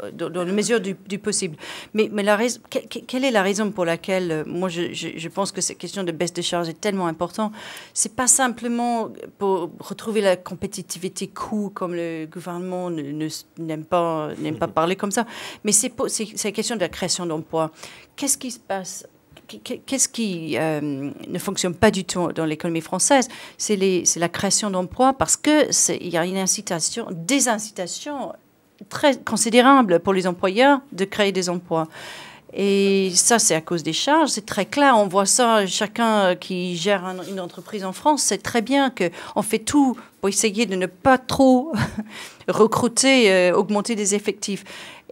euh, dans, la mesure du, possible. Mais, quelle est la raison pour laquelle, euh, moi, je, pense que cette question de baisse de charges est tellement importante C'est pas simplement pour retrouver la compétitivité coût, comme le gouvernement n'aime pas, pas parler comme ça, mais c'est la question de la création d'emplois. Qu'est-ce qui se passe qu'est-ce qui euh, ne fonctionne pas du tout dans l'économie française C'est la création d'emplois parce qu'il y a une incitation, des incitations très considérables pour les employeurs de créer des emplois. Et ça, c'est à cause des charges. C'est très clair. On voit ça. Chacun qui gère une entreprise en France sait très bien qu'on fait tout pour essayer de ne pas trop recruter, euh, augmenter des effectifs.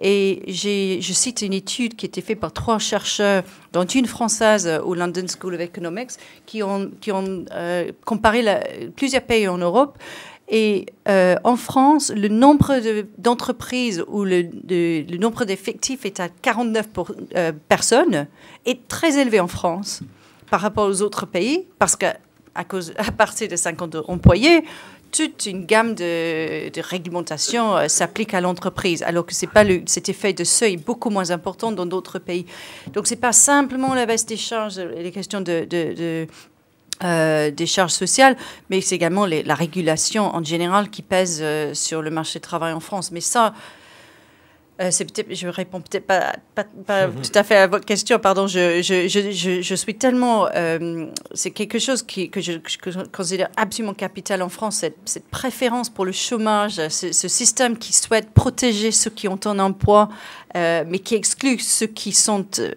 Et je cite une étude qui a été faite par trois chercheurs, dont une française au London School of Economics, qui ont, qui ont euh, comparé la, plusieurs pays en Europe. Et euh, en France, le nombre d'entreprises ou le, nombre d'effectifs est à 49 euh, personnes est très élevé en France par rapport aux autres pays, parce qu'à cause, à partir de 50 employés, toute une gamme de, réglementations euh, s'applique à l'entreprise, alors que c'est pas le, cet effet de seuil beaucoup moins important dans d'autres pays. Donc ce n'est pas simplement la baisse des charges, et les questions de, euh, des charges sociales, mais c'est également la régulation en général qui pèse euh, sur le marché du travail en France. Mais ça, euh, je réponds peut-être pas, tout à fait à votre question, pardon. Je, je, je, je suis tellement. Euh, c'est quelque chose que, je, considère absolument capital en France, cette, préférence pour le chômage, ce, système qui souhaite protéger ceux qui ont un emploi, euh, mais qui exclut ceux qui sont. Euh,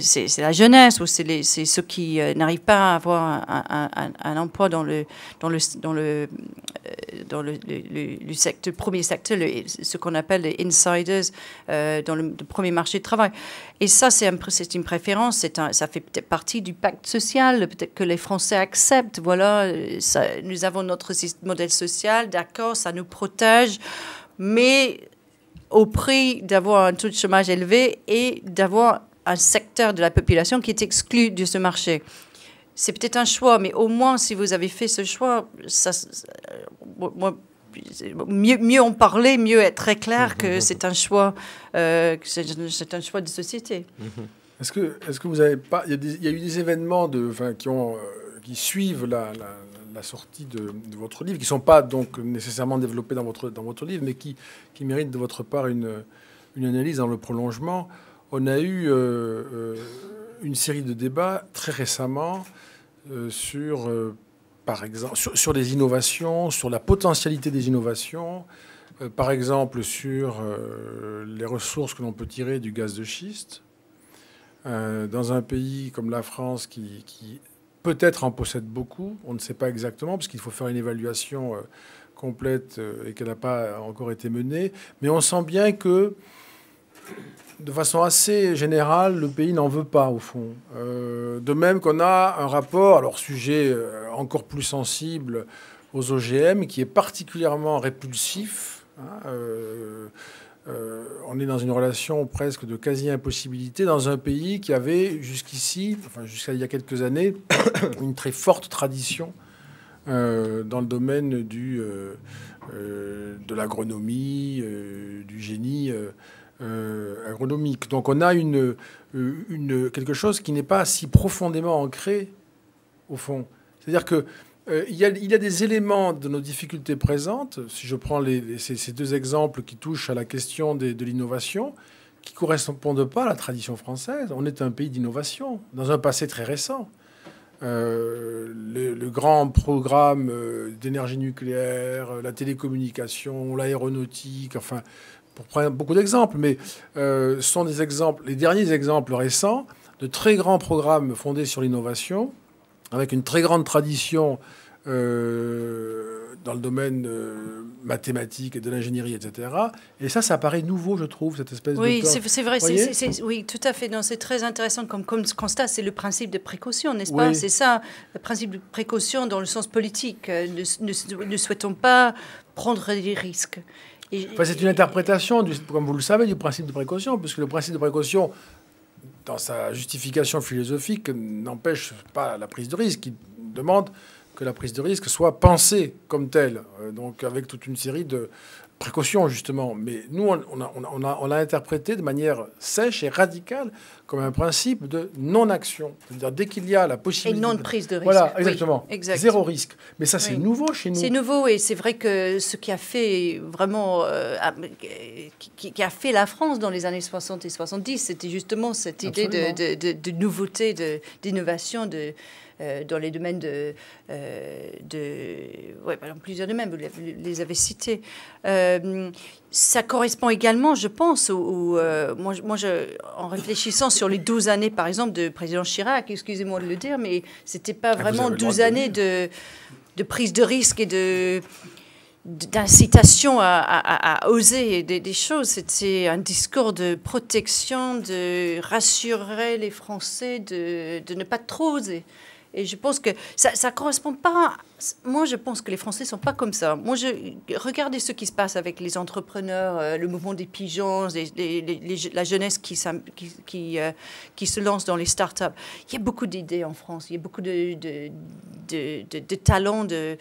c'est la jeunesse ou c'est ceux qui n'arrivent pas à avoir un, un, emploi dans le, dans le, dans le, dans le, le, premier secteur, ce qu'on appelle les insiders. Euh, dans le, premier marché de travail. Et ça, c'est une préférence, un, ça fait peut-être partie du pacte social, peut-être que les Français acceptent. Voilà, euh, nous avons notre modèle social, d'accord, ça nous protège, mais au prix d'avoir un taux de chômage élevé et d'avoir un secteur de la population qui est exclu de ce marché c'est peut-être un choix, mais au moins si vous avez fait ce choix, ça, euh, moi, mieux, mieux en parler, mieux être très clair que mhm. c'est un choix, euh, c'est un choix de société. Mhm. Est-ce que, est-ce que vous avez pas, il y, a eu des événements de, qui ont, euh, qui suivent la, sortie de, votre livre, qui ne sont pas donc nécessairement développés dans votre dans votre livre, mais qui qui méritent de votre part une une analyse dans le prolongement. On a eu euh, une série de débats très récemment sur exemple, sur, les innovations, sur la potentialité des innovations, euh, par exemple sur euh, les ressources que l'on peut tirer du gaz de schiste. Euh, dans un pays comme la France qui, qui peut-être en possède beaucoup, on ne sait pas exactement, parce qu'il faut faire une évaluation complète et qu'elle n'a pas encore été menée, mais on sent bien que de façon assez générale, le pays n'en veut pas, au fond. Euh, de même qu'on a un rapport, alors sujet euh, encore plus sensible aux OGM, qui est particulièrement répulsif. Hein, euh, on est dans une relation presque de quasi-impossibilité dans un pays qui avait jusqu'ici, enfin jusqu'à il y a quelques années, une très forte tradition dans le domaine de l'agronomie, du génie euh, agronomique. Donc on a une, euh, une quelque chose qui n'est pas si profondément ancré, au fond. C'est-à-dire que euh, il, y a, des éléments de nos difficultés présentes. Si je prends les, ces, deux exemples qui touchent à la question des, de l'innovation, qui correspondent pas à la tradition française. On est un pays d'innovation, dans un passé très récent. le, grand programme d'énergie nucléaire, la télécommunication, l'aéronautique, enfin, on prend beaucoup d'exemples, mais euh, sont des exemples, les derniers exemples récents de très grands programmes fondés sur l'innovation, avec une très grande tradition euh, dans le domaine euh, mathématique et de l'ingénierie, etc. Et ça, ça paraît nouveau, je trouve, cette espèce oui, de... Oui, c'est vrai. oui, tout à fait. C'est très intéressant comme, comme constat. C'est le principe de précaution, n'est-ce pas C'est ça, le principe de précaution dans le sens politique. Euh, ne souhaitons pas prendre des risques c'est une interprétation, du, comme vous le savez, du principe de précaution, puisque le principe de précaution, dans sa justification philosophique, n'empêche pas la prise de risque. Il demande que la prise de risque soit pensée comme telle, euh, donc avec toute une série de, précaution, justement. Mais nous, on a, on interprété de manière sèche et radicale comme un principe de non-action. C'est-à-dire, dès qu'il y a la possibilité... Et non prise de risque. Voilà, exactement. Zéro risque. Mais ça, c'est nouveau chez nous. C'est nouveau, et c'est vrai que ce qui a fait vraiment... Euh, qui, a fait la France dans les années 60 et 70, c'était justement cette idée de, de, de nouveauté, d'innovation, de euh, dans les domaines de, euh, de ouais, dans plusieurs domaines, vous les avez cités. Euh, ça correspond également, je pense, au, moi, moi en réfléchissant sur les 12 années, par exemple, de président Chirac, excusez-moi de le dire, mais ce n'était pas ah, vraiment 12 années de, prise de risque et de d'incitation à, oser des, des choses. C'était un discours de protection, de rassurer les Français, de ne pas trop oser. Et je pense que ça ne correspond pas. Moi, je pense que les Français ne sont pas comme ça. Moi, je, regardez ce qui se passe avec les entrepreneurs, euh, le mouvement des pigeons, la jeunesse qui, qui, euh, qui, se lance dans les startups. Il y a beaucoup d'idées en France, il y a beaucoup de, de, talents, de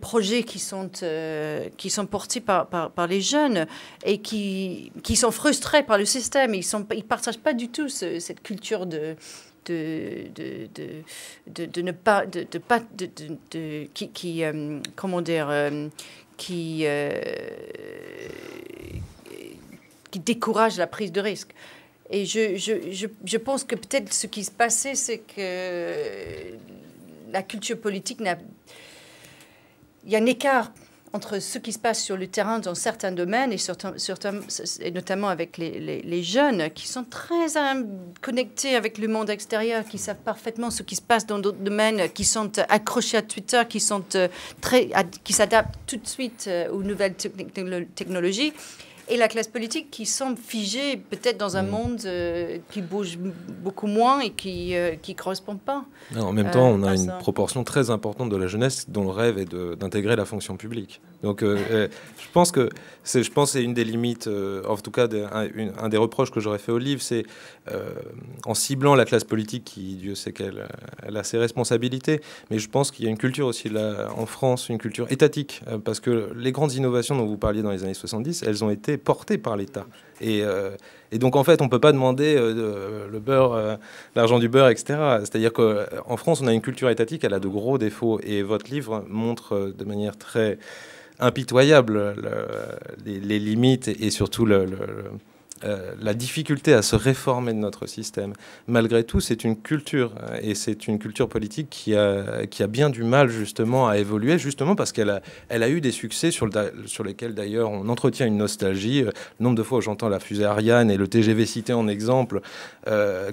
projets qui sont, euh, qui sont portés par, par, les jeunes et qui, qui sont frustrés par le système. Ils ne ils partagent pas du tout cette culture de, de, de, de, de ne pas, de, pas, de, qui, qui euh, comment dire, euh, qui, euh, qui décourage la prise de risque. Et je, je, je, je pense que peut-être ce qui se passait, c'est que la culture politique n'a il y a un écart entre ce qui se passe sur le terrain dans certains domaines et, notamment avec les, jeunes qui sont très connectés avec le monde extérieur, qui savent parfaitement ce qui se passe dans d'autres domaines, qui sont accrochés à Twitter, qui sont euh, s'adaptent tout de suite euh, aux nouvelles technologies et la classe politique qui semble figée peut-être dans un mm. monde euh, qui bouge beaucoup moins et qui ne euh, correspond pas. en même temps, euh, on a une proportion très importante de la jeunesse dont le rêve est d'intégrer la fonction publique. Donc je pense que c'est je une des limites, en tout cas un, des reproches que j'aurais fait au livre, c'est en ciblant la classe politique qui, Dieu sait qu'elle elle a ses responsabilités, mais je pense qu'il y a une culture aussi là, en France, une culture étatique, parce que les grandes innovations dont vous parliez dans les années 70, elles ont été porté par l'État. Euh, et, donc, en fait, on ne peut pas demander euh, le beurre, euh, l'argent du beurre, etc. C'est-à-dire qu'en France, on a une culture étatique, elle a de gros défauts. Et votre livre montre de manière très impitoyable les, limites et surtout le, euh, la difficulté à se réformer de notre système. Malgré tout, c'est une culture euh, et c'est une culture politique qui a, qui a bien du mal justement à évoluer, justement parce qu'elle a, elle a eu des succès sur, le, sur lesquels d'ailleurs on entretient une nostalgie. Euh, le nombre de fois où j'entends la fusée Ariane et le TGV cité en exemple,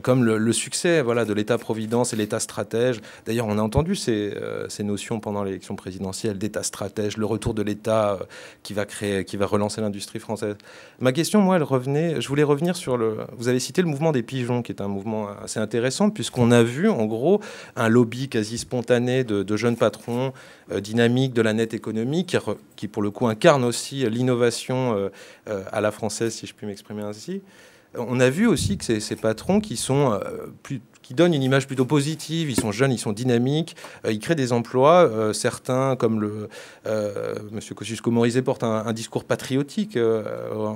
comme le, succès voilà, de l'État-providence et l'État stratège. D'ailleurs, on a entendu ces, ces notions pendant l'élection présidentielle d'État stratège, le retour de l'État qui va créer, qui va relancer l'industrie française. Ma question, moi, elle revenait je voulais revenir sur le. Vous avez cité le mouvement des pigeons, qui est un mouvement assez intéressant, puisqu'on a vu, en gros, un lobby quasi spontané de, jeunes patrons euh, dynamiques de la nette économie, qui, pour le coup incarne aussi l'innovation euh, euh, à la française, si je puis m'exprimer ainsi. On a vu aussi que ces, ces patrons qui sont plus qui donnent une image plutôt positive. Ils sont jeunes, ils sont dynamiques, euh, ils créent des emplois. Euh, certains, comme le euh, Monsieur Kosciusko-Morizet, portent un, discours patriotique,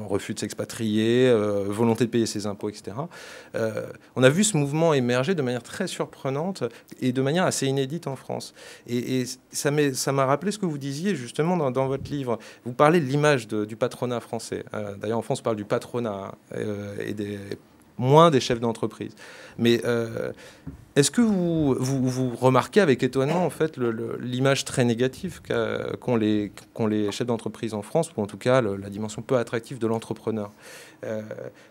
refus de s'expatrier, volonté de payer ses impôts, etc. on a vu ce mouvement émerger de manière très surprenante et de manière assez inédite en France. Et, ça m'a rappelé ce que vous disiez justement dans, dans votre livre. Vous parlez de l'image du patronat français. D'ailleurs, en France, on parle du patronat et des moins des chefs d'entreprise. Mais euh, est-ce que vous, remarquez avec étonnement en fait l'image très négative qu'ont les, les, chefs d'entreprise en France, ou en tout cas la dimension peu attractive de l'entrepreneur euh,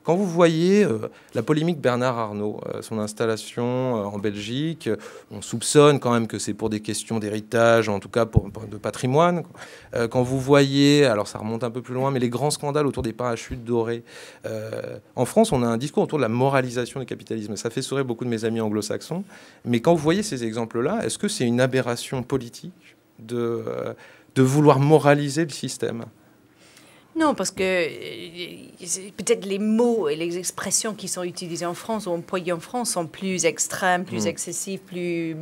quand vous voyez euh, la polémique Bernard Arnault, euh, son installation en Belgique, on soupçonne quand même que c'est pour des questions d'héritage, en tout cas pour, de patrimoine. quand vous voyez, alors ça remonte un peu plus loin, mais les grands scandales autour des parachutes dorés. en France, on a un discours autour de la moralisation du capitalisme. Ça fait sourire beaucoup de mes amis anglo-saxons. Mais quand vous voyez ces exemples-là, est-ce que c'est une aberration politique de vouloir moraliser le système non, parce que euh, peut-être les mots et les expressions qui sont utilisés en France ou employés en France sont plus extrêmes, plus mm. excessifs, plus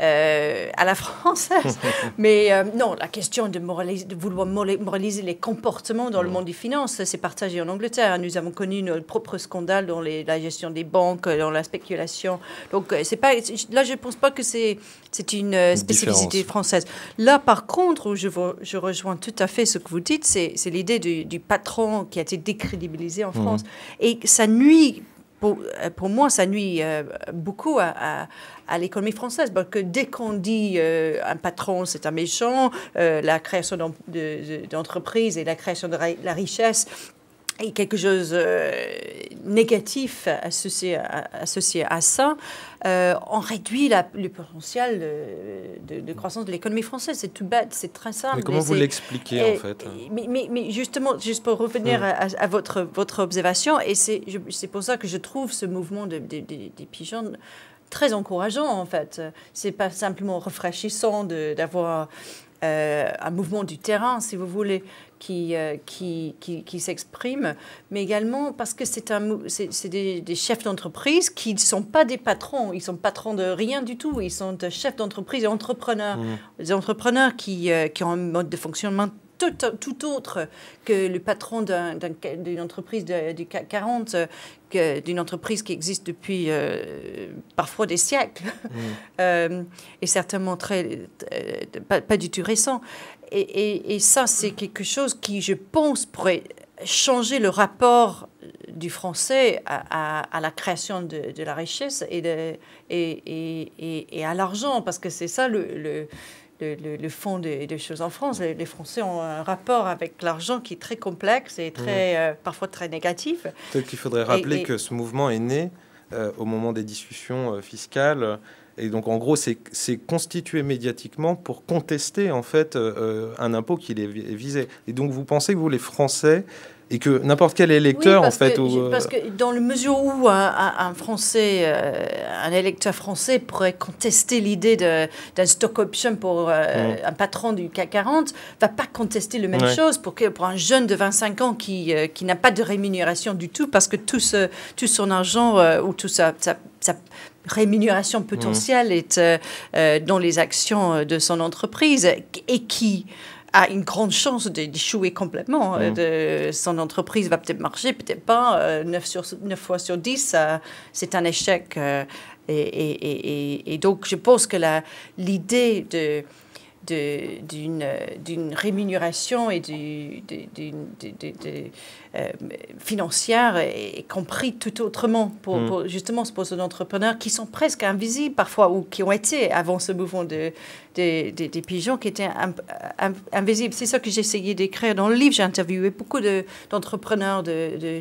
euh, à la française. Mais euh, non, la question de, moraliser, vouloir moraliser les comportements dans le monde des finances, c'est partagé en Angleterre. Hein. Nous avons connu nos propres scandales dans la gestion des banques, euh, dans la spéculation. Donc, c'est pas, là, je ne pense pas que c'est, une, spécificité française. Là, par contre, je, je rejoins tout à fait ce que vous dites, c'est, l'idée du, patron qui a été décrédibilisé en mhm. France. Et ça nuit euh, pour, moi, ça nuit euh, beaucoup à, l'économie française, parce que dès qu'on dit euh, un patron, c'est un méchant, la création d'entreprises et la création de la richesse est quelque chose de négatif associé à ça, euh, on réduit la, le potentiel de, croissance de l'économie française. C'est tout bête, c'est très simple. Mais comment vous l'expliquez en fait hein mais, mais, justement, juste pour revenir hmm. à, votre, votre observation, et c'est pour ça que je trouve ce mouvement de, des pigeons très encourageant en fait. C'est pas simplement rafraîchissant d'avoir euh, un mouvement du terrain, si vous voulez, qui, euh, qui, s'exprime, mais également parce que c'est des, des, chefs d'entreprise qui ne sont pas des patrons, ils sont patrons de rien du tout, ils sont chefs d'entreprise et entrepreneurs, mmh. des entrepreneurs qui, euh, qui ont un mode de fonctionnement tout, autre que le patron d'une entreprise du 40, d'une entreprise qui existe depuis euh, parfois des siècles, mm. euh, et certainement très, euh, pas, du tout récent. Et, ça, c'est quelque chose qui, je pense, pourrait changer le rapport du français à, la création de, la richesse et, et, et, et à l'argent, parce que c'est ça le le, fond des, choses en France. Les, Français ont un rapport avec l'argent qui est très complexe et très, mm. euh, parfois très négatif. peut qu'il faudrait rappeler que ce mouvement est né euh, au moment des discussions euh, fiscales. Et donc, en gros, c'est constitué médiatiquement pour contester, en fait, un impôt qui les visait. Et donc, vous pensez que vous, les Français, et que n'importe quel électeur, en fait. Que, euh, Parce que dans la mesure où un, Français, euh, un électeur français pourrait contester l'idée d'un stock option pour euh, un patron du CAC 40, va pas contester la même chose pour, que, pour un jeune de 25 ans qui, qui n'a pas de rémunération du tout, parce que tout, ce, son argent ou tout ça, rémunération potentielle est dans les actions de son entreprise et qui a une grande chance d'échouer complètement. Euh, mm. De, son entreprise va peut-être marcher, peut-être pas. Euh, neuf 9, sur, 9 fois sur dix, euh, c'est un échec. et, et, et, donc, je pense que la l'idée de d'une rémunération et du, euh, financière est compris tout autrement pour, mm. justement ce poser d'entrepreneurs qui sont presque invisibles parfois ou qui ont été avant ce mouvement de, des pigeons qui étaient invisibles. C'est ça que j'ai essayé d'écrire dans le livre. J'ai interviewé beaucoup d'entrepreneurs, de,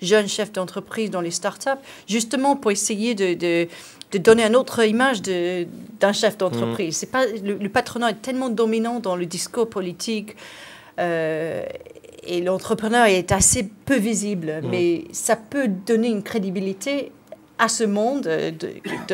jeunes chefs d'entreprise dans les startups, justement pour essayer de, de donner une autre image d'un chef d'entreprise. C'est pas le, patronat est tellement dominant dans le discours politique euh, et l'entrepreneur est assez peu visible, mm. mais ça peut donner une crédibilité à ce monde euh,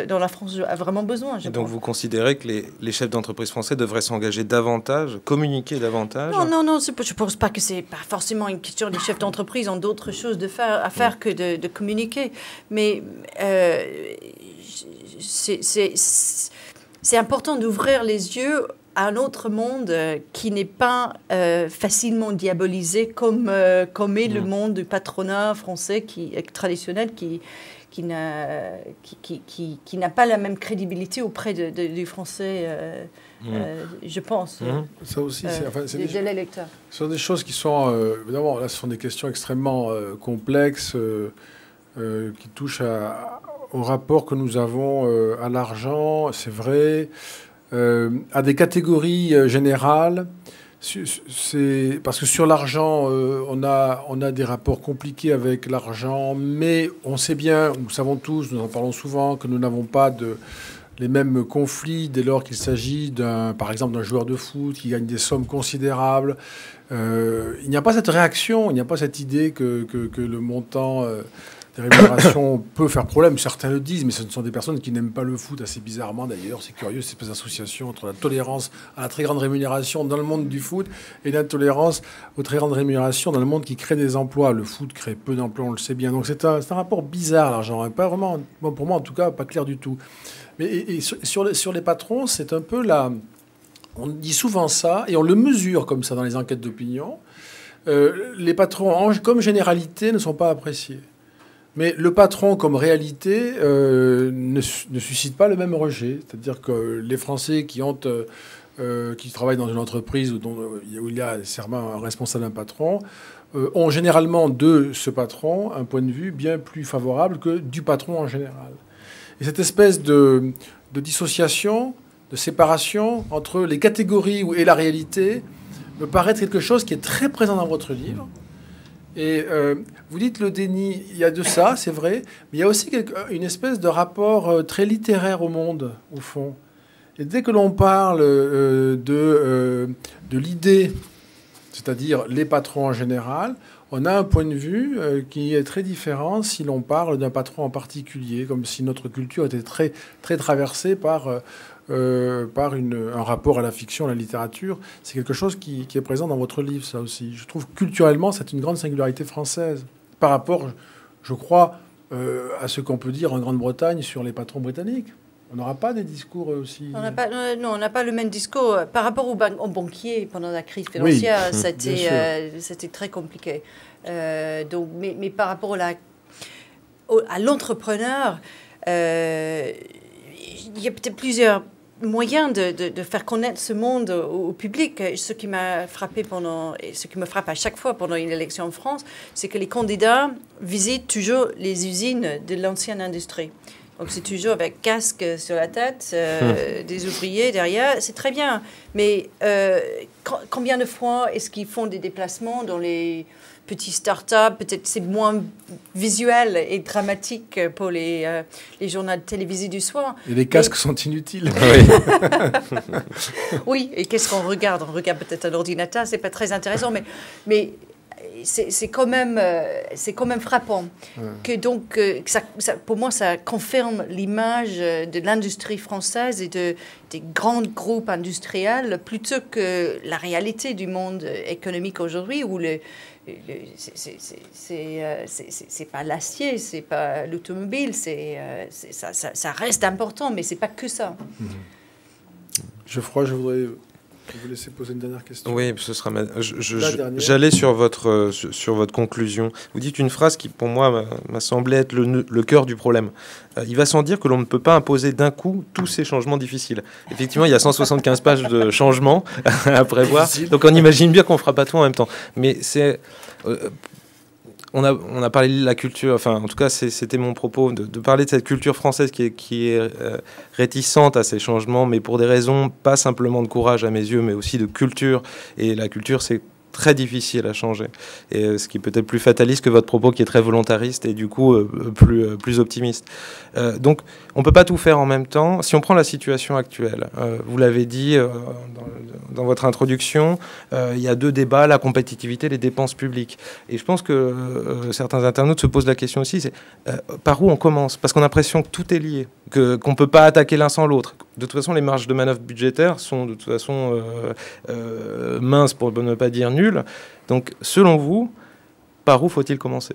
dont la France a vraiment besoin. Donc vous considérez que les, chefs d'entreprise français devraient s'engager davantage, communiquer davantage Non, non, non, je ne pense pas que c'est pas forcément une question. des chefs d'entreprise ont d'autres choses de faire, à faire que de, communiquer. Mais euh, c'est important d'ouvrir les yeux à un autre monde euh, qui n'est pas facilement diabolisé comme, comme est le mm. monde du patronat français qui, traditionnel qui, qui n'a qui, qui, qui, pas la même crédibilité auprès de, du français, euh, euh, je pense. Mhm. Ça aussi, c'est euh, des, électeurs. Ce sont des choses qui sont, évidemment, là, ce sont des questions extrêmement complexes qui touchent au rapport que nous avons à l'argent, c'est vrai, à des catégories générales. C'est parce que sur l'argent, euh, on, a, on a des rapports compliqués avec l'argent, mais on sait bien, nous savons tous, nous en parlons souvent, que nous n'avons pas de, les mêmes conflits dès lors qu'il s'agit d'un, par exemple, d'un joueur de foot qui gagne des sommes considérables. Euh, il n'y a pas cette réaction, il n'y a pas cette idée que, que, le montant euh, des rémunérations peut faire problème. Certains le disent, mais ce ne sont des personnes qui n'aiment pas le foot assez bizarrement d'ailleurs. C'est curieux, C'est pas association entre la tolérance à la très grande rémunération dans le monde du foot et l'intolérance aux très grandes rémunérations dans le monde qui crée des emplois. Le foot crée peu d'emplois, on le sait bien. Donc c'est un, rapport bizarre, l'argent. Pas vraiment, pour moi en tout cas, pas clair du tout. Mais sur, les, patrons, c'est un peu la. On dit souvent ça et on le mesure comme ça dans les enquêtes d'opinion. Euh, les patrons, comme généralité, ne sont pas appréciés. Mais le patron, comme réalité, euh, ne, suscite pas le même rejet. C'est-à-dire que les Français qui ont, euh, euh, qui travaillent dans une entreprise où, dont, il y a serment un responsable, un patron, ont généralement de ce patron un point de vue bien plus favorable que du patron en général. Et cette espèce de, de dissociation, de séparation entre les catégories et la réalité me paraît être quelque chose qui est très présent dans votre livre. Et euh, vous dites le déni, il y a de ça, c'est vrai, mais il y a aussi une espèce de rapport euh, très littéraire au monde, au fond. Et dès que l'on parle euh, de, de l'idée, c'est-à-dire les patrons en général, on a un point de vue qui est très différent si l'on parle d'un patron en particulier, comme si notre culture était très, très traversée par euh, par un rapport à la fiction, à la littérature. C'est quelque chose qui, est présent dans votre livre, ça aussi. Je trouve culturellement, c'est une grande singularité française par rapport, je crois, euh, à ce qu'on peut dire en Grande-Bretagne sur les patrons britanniques. On n'aura pas des discours euh, aussi. On non, on n'a pas le même discours. Par rapport aux, banquiers pendant la crise financière, c'était mmh. très compliqué. donc, mais, par rapport à l'entrepreneur, il y a peut-être plusieurs moyen de, faire connaître ce monde au, public. Ce qui m'a frappé pendant, et ce qui me frappe à chaque fois pendant une élection en France, c'est que les candidats visitent toujours les usines de l'ancienne industrie. Donc c'est toujours avec casque sur la tête, euh, hmm. des ouvriers derrière, c'est très bien. Mais euh, combien de fois est-ce qu'ils font des déplacements dans les petite start-up, peut-être c'est moins visuel et dramatique pour les, euh, les journaux télévisés du soir. Et les casques sont inutiles. Ah oui. et qu'est-ce qu'on regarde On regarde peut-être un ordinateur, c'est pas très intéressant, mais, mais c'est quand même euh, c'est quand même frappant que donc euh, pour moi ça confirme l'image de l'industrie française et de des grands groupes industriels plutôt que la réalité du monde économique aujourd'hui où le euh, c'est pas l'acier, c'est pas l'automobile, euh, c'est ça, ça, ça, reste important, mais c'est pas que ça. Je crois je voudrais vous laissez poser une dernière question. Oui, ce sera J'allais sur votre, euh, sur votre conclusion. Vous dites une phrase qui, pour moi, m'a semblé être le, cœur du problème. Euh, il va sans dire que l'on ne peut pas imposer d'un coup tous ces changements difficiles. Effectivement, il y a 175 pages de changements à prévoir. Donc on imagine bien qu'on fera pas tout en même temps. Mais c'est. Euh, on a, on a parlé de la culture, enfin en tout cas c'était mon propos, de, parler de cette culture française qui est, euh, réticente à ces changements, mais pour des raisons pas simplement de courage à mes yeux, mais aussi de culture. Et la culture c'est très difficile à changer. Et euh, ce qui est peut-être plus fataliste que votre propos qui est très volontariste et du coup euh, euh, plus, plus optimiste. donc on ne peut pas tout faire en même temps. Si on prend la situation actuelle, vous l'avez dit dans, votre introduction, il y a deux débats, la compétitivité, et les dépenses publiques. Et je pense que certains internautes se posent la question aussi, c'est par où on commence Parce qu'on a l'impression que tout est lié qu'on ne peut pas attaquer l'un sans l'autre. De toute façon, les marges de manœuvre budgétaires sont de toute façon euh, euh, minces pour ne pas dire nulles. Donc, selon vous, par où faut-il commencer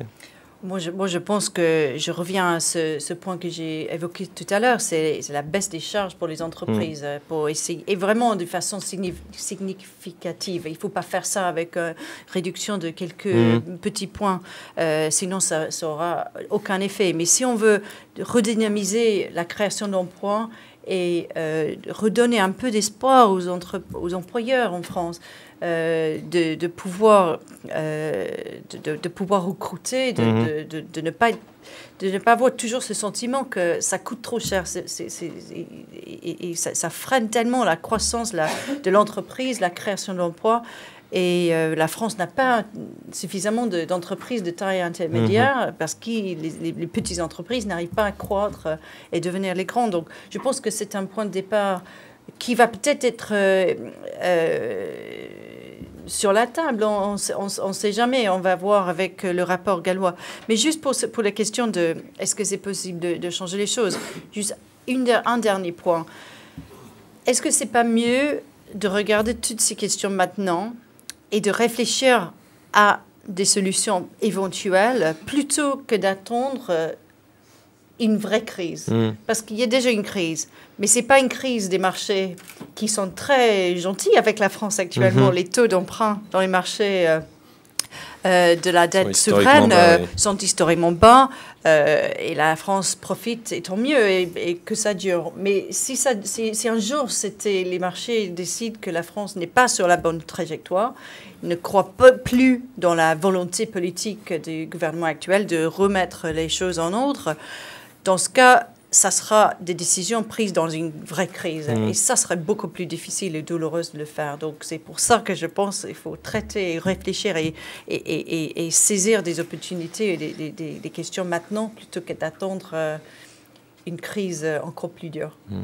moi je, pense que je reviens à ce, point que j'ai évoqué tout à l'heure, c'est la baisse des charges pour les entreprises, mm. pour essayer, et vraiment de façon significative. Il ne faut pas faire ça avec une euh, réduction de quelques mm. petits points, euh, sinon ça n'aura aucun effet. Mais si on veut redynamiser la création d'emplois, et euh, redonner un peu d'espoir aux employeurs en France. Euh, de, pouvoir, euh, de, pouvoir recruter, mhm. de, de, ne pas de ne pas avoir toujours ce sentiment que ça coûte trop cher et, ça, freine tellement la croissance de l'entreprise, la création l'emploi. Et euh, la France n'a pas suffisamment d'entreprises de, taille intermédiaire mhm. parce que les, les, petites entreprises n'arrivent pas à croître et devenir les grandes. Donc je pense que c'est un point de départ qui va peut-être être, euh, euh, sur la table. On ne sait jamais. On va voir avec euh, le rapport gallois. Mais juste pour, pour la question de est-ce que c'est possible de, changer les choses, juste un dernier point. Est-ce que c'est pas mieux de regarder toutes ces questions maintenant et de réfléchir à des solutions éventuelles plutôt que d'attendre une vraie crise. Mm. Parce qu'il y a déjà une crise. Mais ce n'est pas une crise des marchés qui sont très gentils avec la France actuellement. Mhm. Les taux d'emprunt dans les marchés euh, euh, de la dette souveraine euh, sont historiquement bas. et la France profite, et tant mieux, et, que ça dure. Mais si, ça, si, un jour les marchés décident que la France n'est pas sur la bonne trajectoire, ne croient pas plus dans la volonté politique du gouvernement actuel de remettre les choses en ordre, dans ce cas, ça sera des décisions prises dans une vraie crise. Mm. Et ça serait beaucoup plus difficile et douloureux de le faire. Donc c'est pour ça que je pense qu'il faut traiter, réfléchir et, saisir des opportunités et des, questions maintenant plutôt que d'attendre euh, une crise encore plus dure. Mm.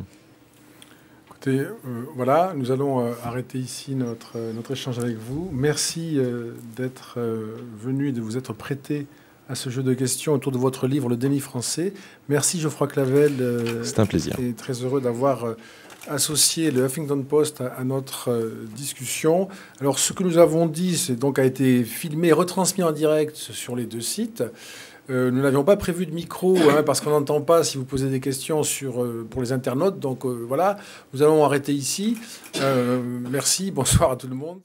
Écoutez, euh, voilà, nous allons euh, arrêter ici notre, notre échange avec vous. Merci d'être venu et de vous être prêté à ce jeu de questions autour de votre livre Le déni français. Merci Geoffroy Clavel. Euh, c'est un plaisir. Et très heureux d'avoir euh, associé le Huffington Post à, notre euh, discussion. Alors ce que nous avons dit, c'est donc a été filmé, retransmis en direct sur les deux sites. nous n'avions pas prévu de micro hein, parce qu'on n'entend pas si vous posez des questions sur, pour les internautes. Donc voilà, nous allons arrêter ici. merci, bonsoir à tout le monde.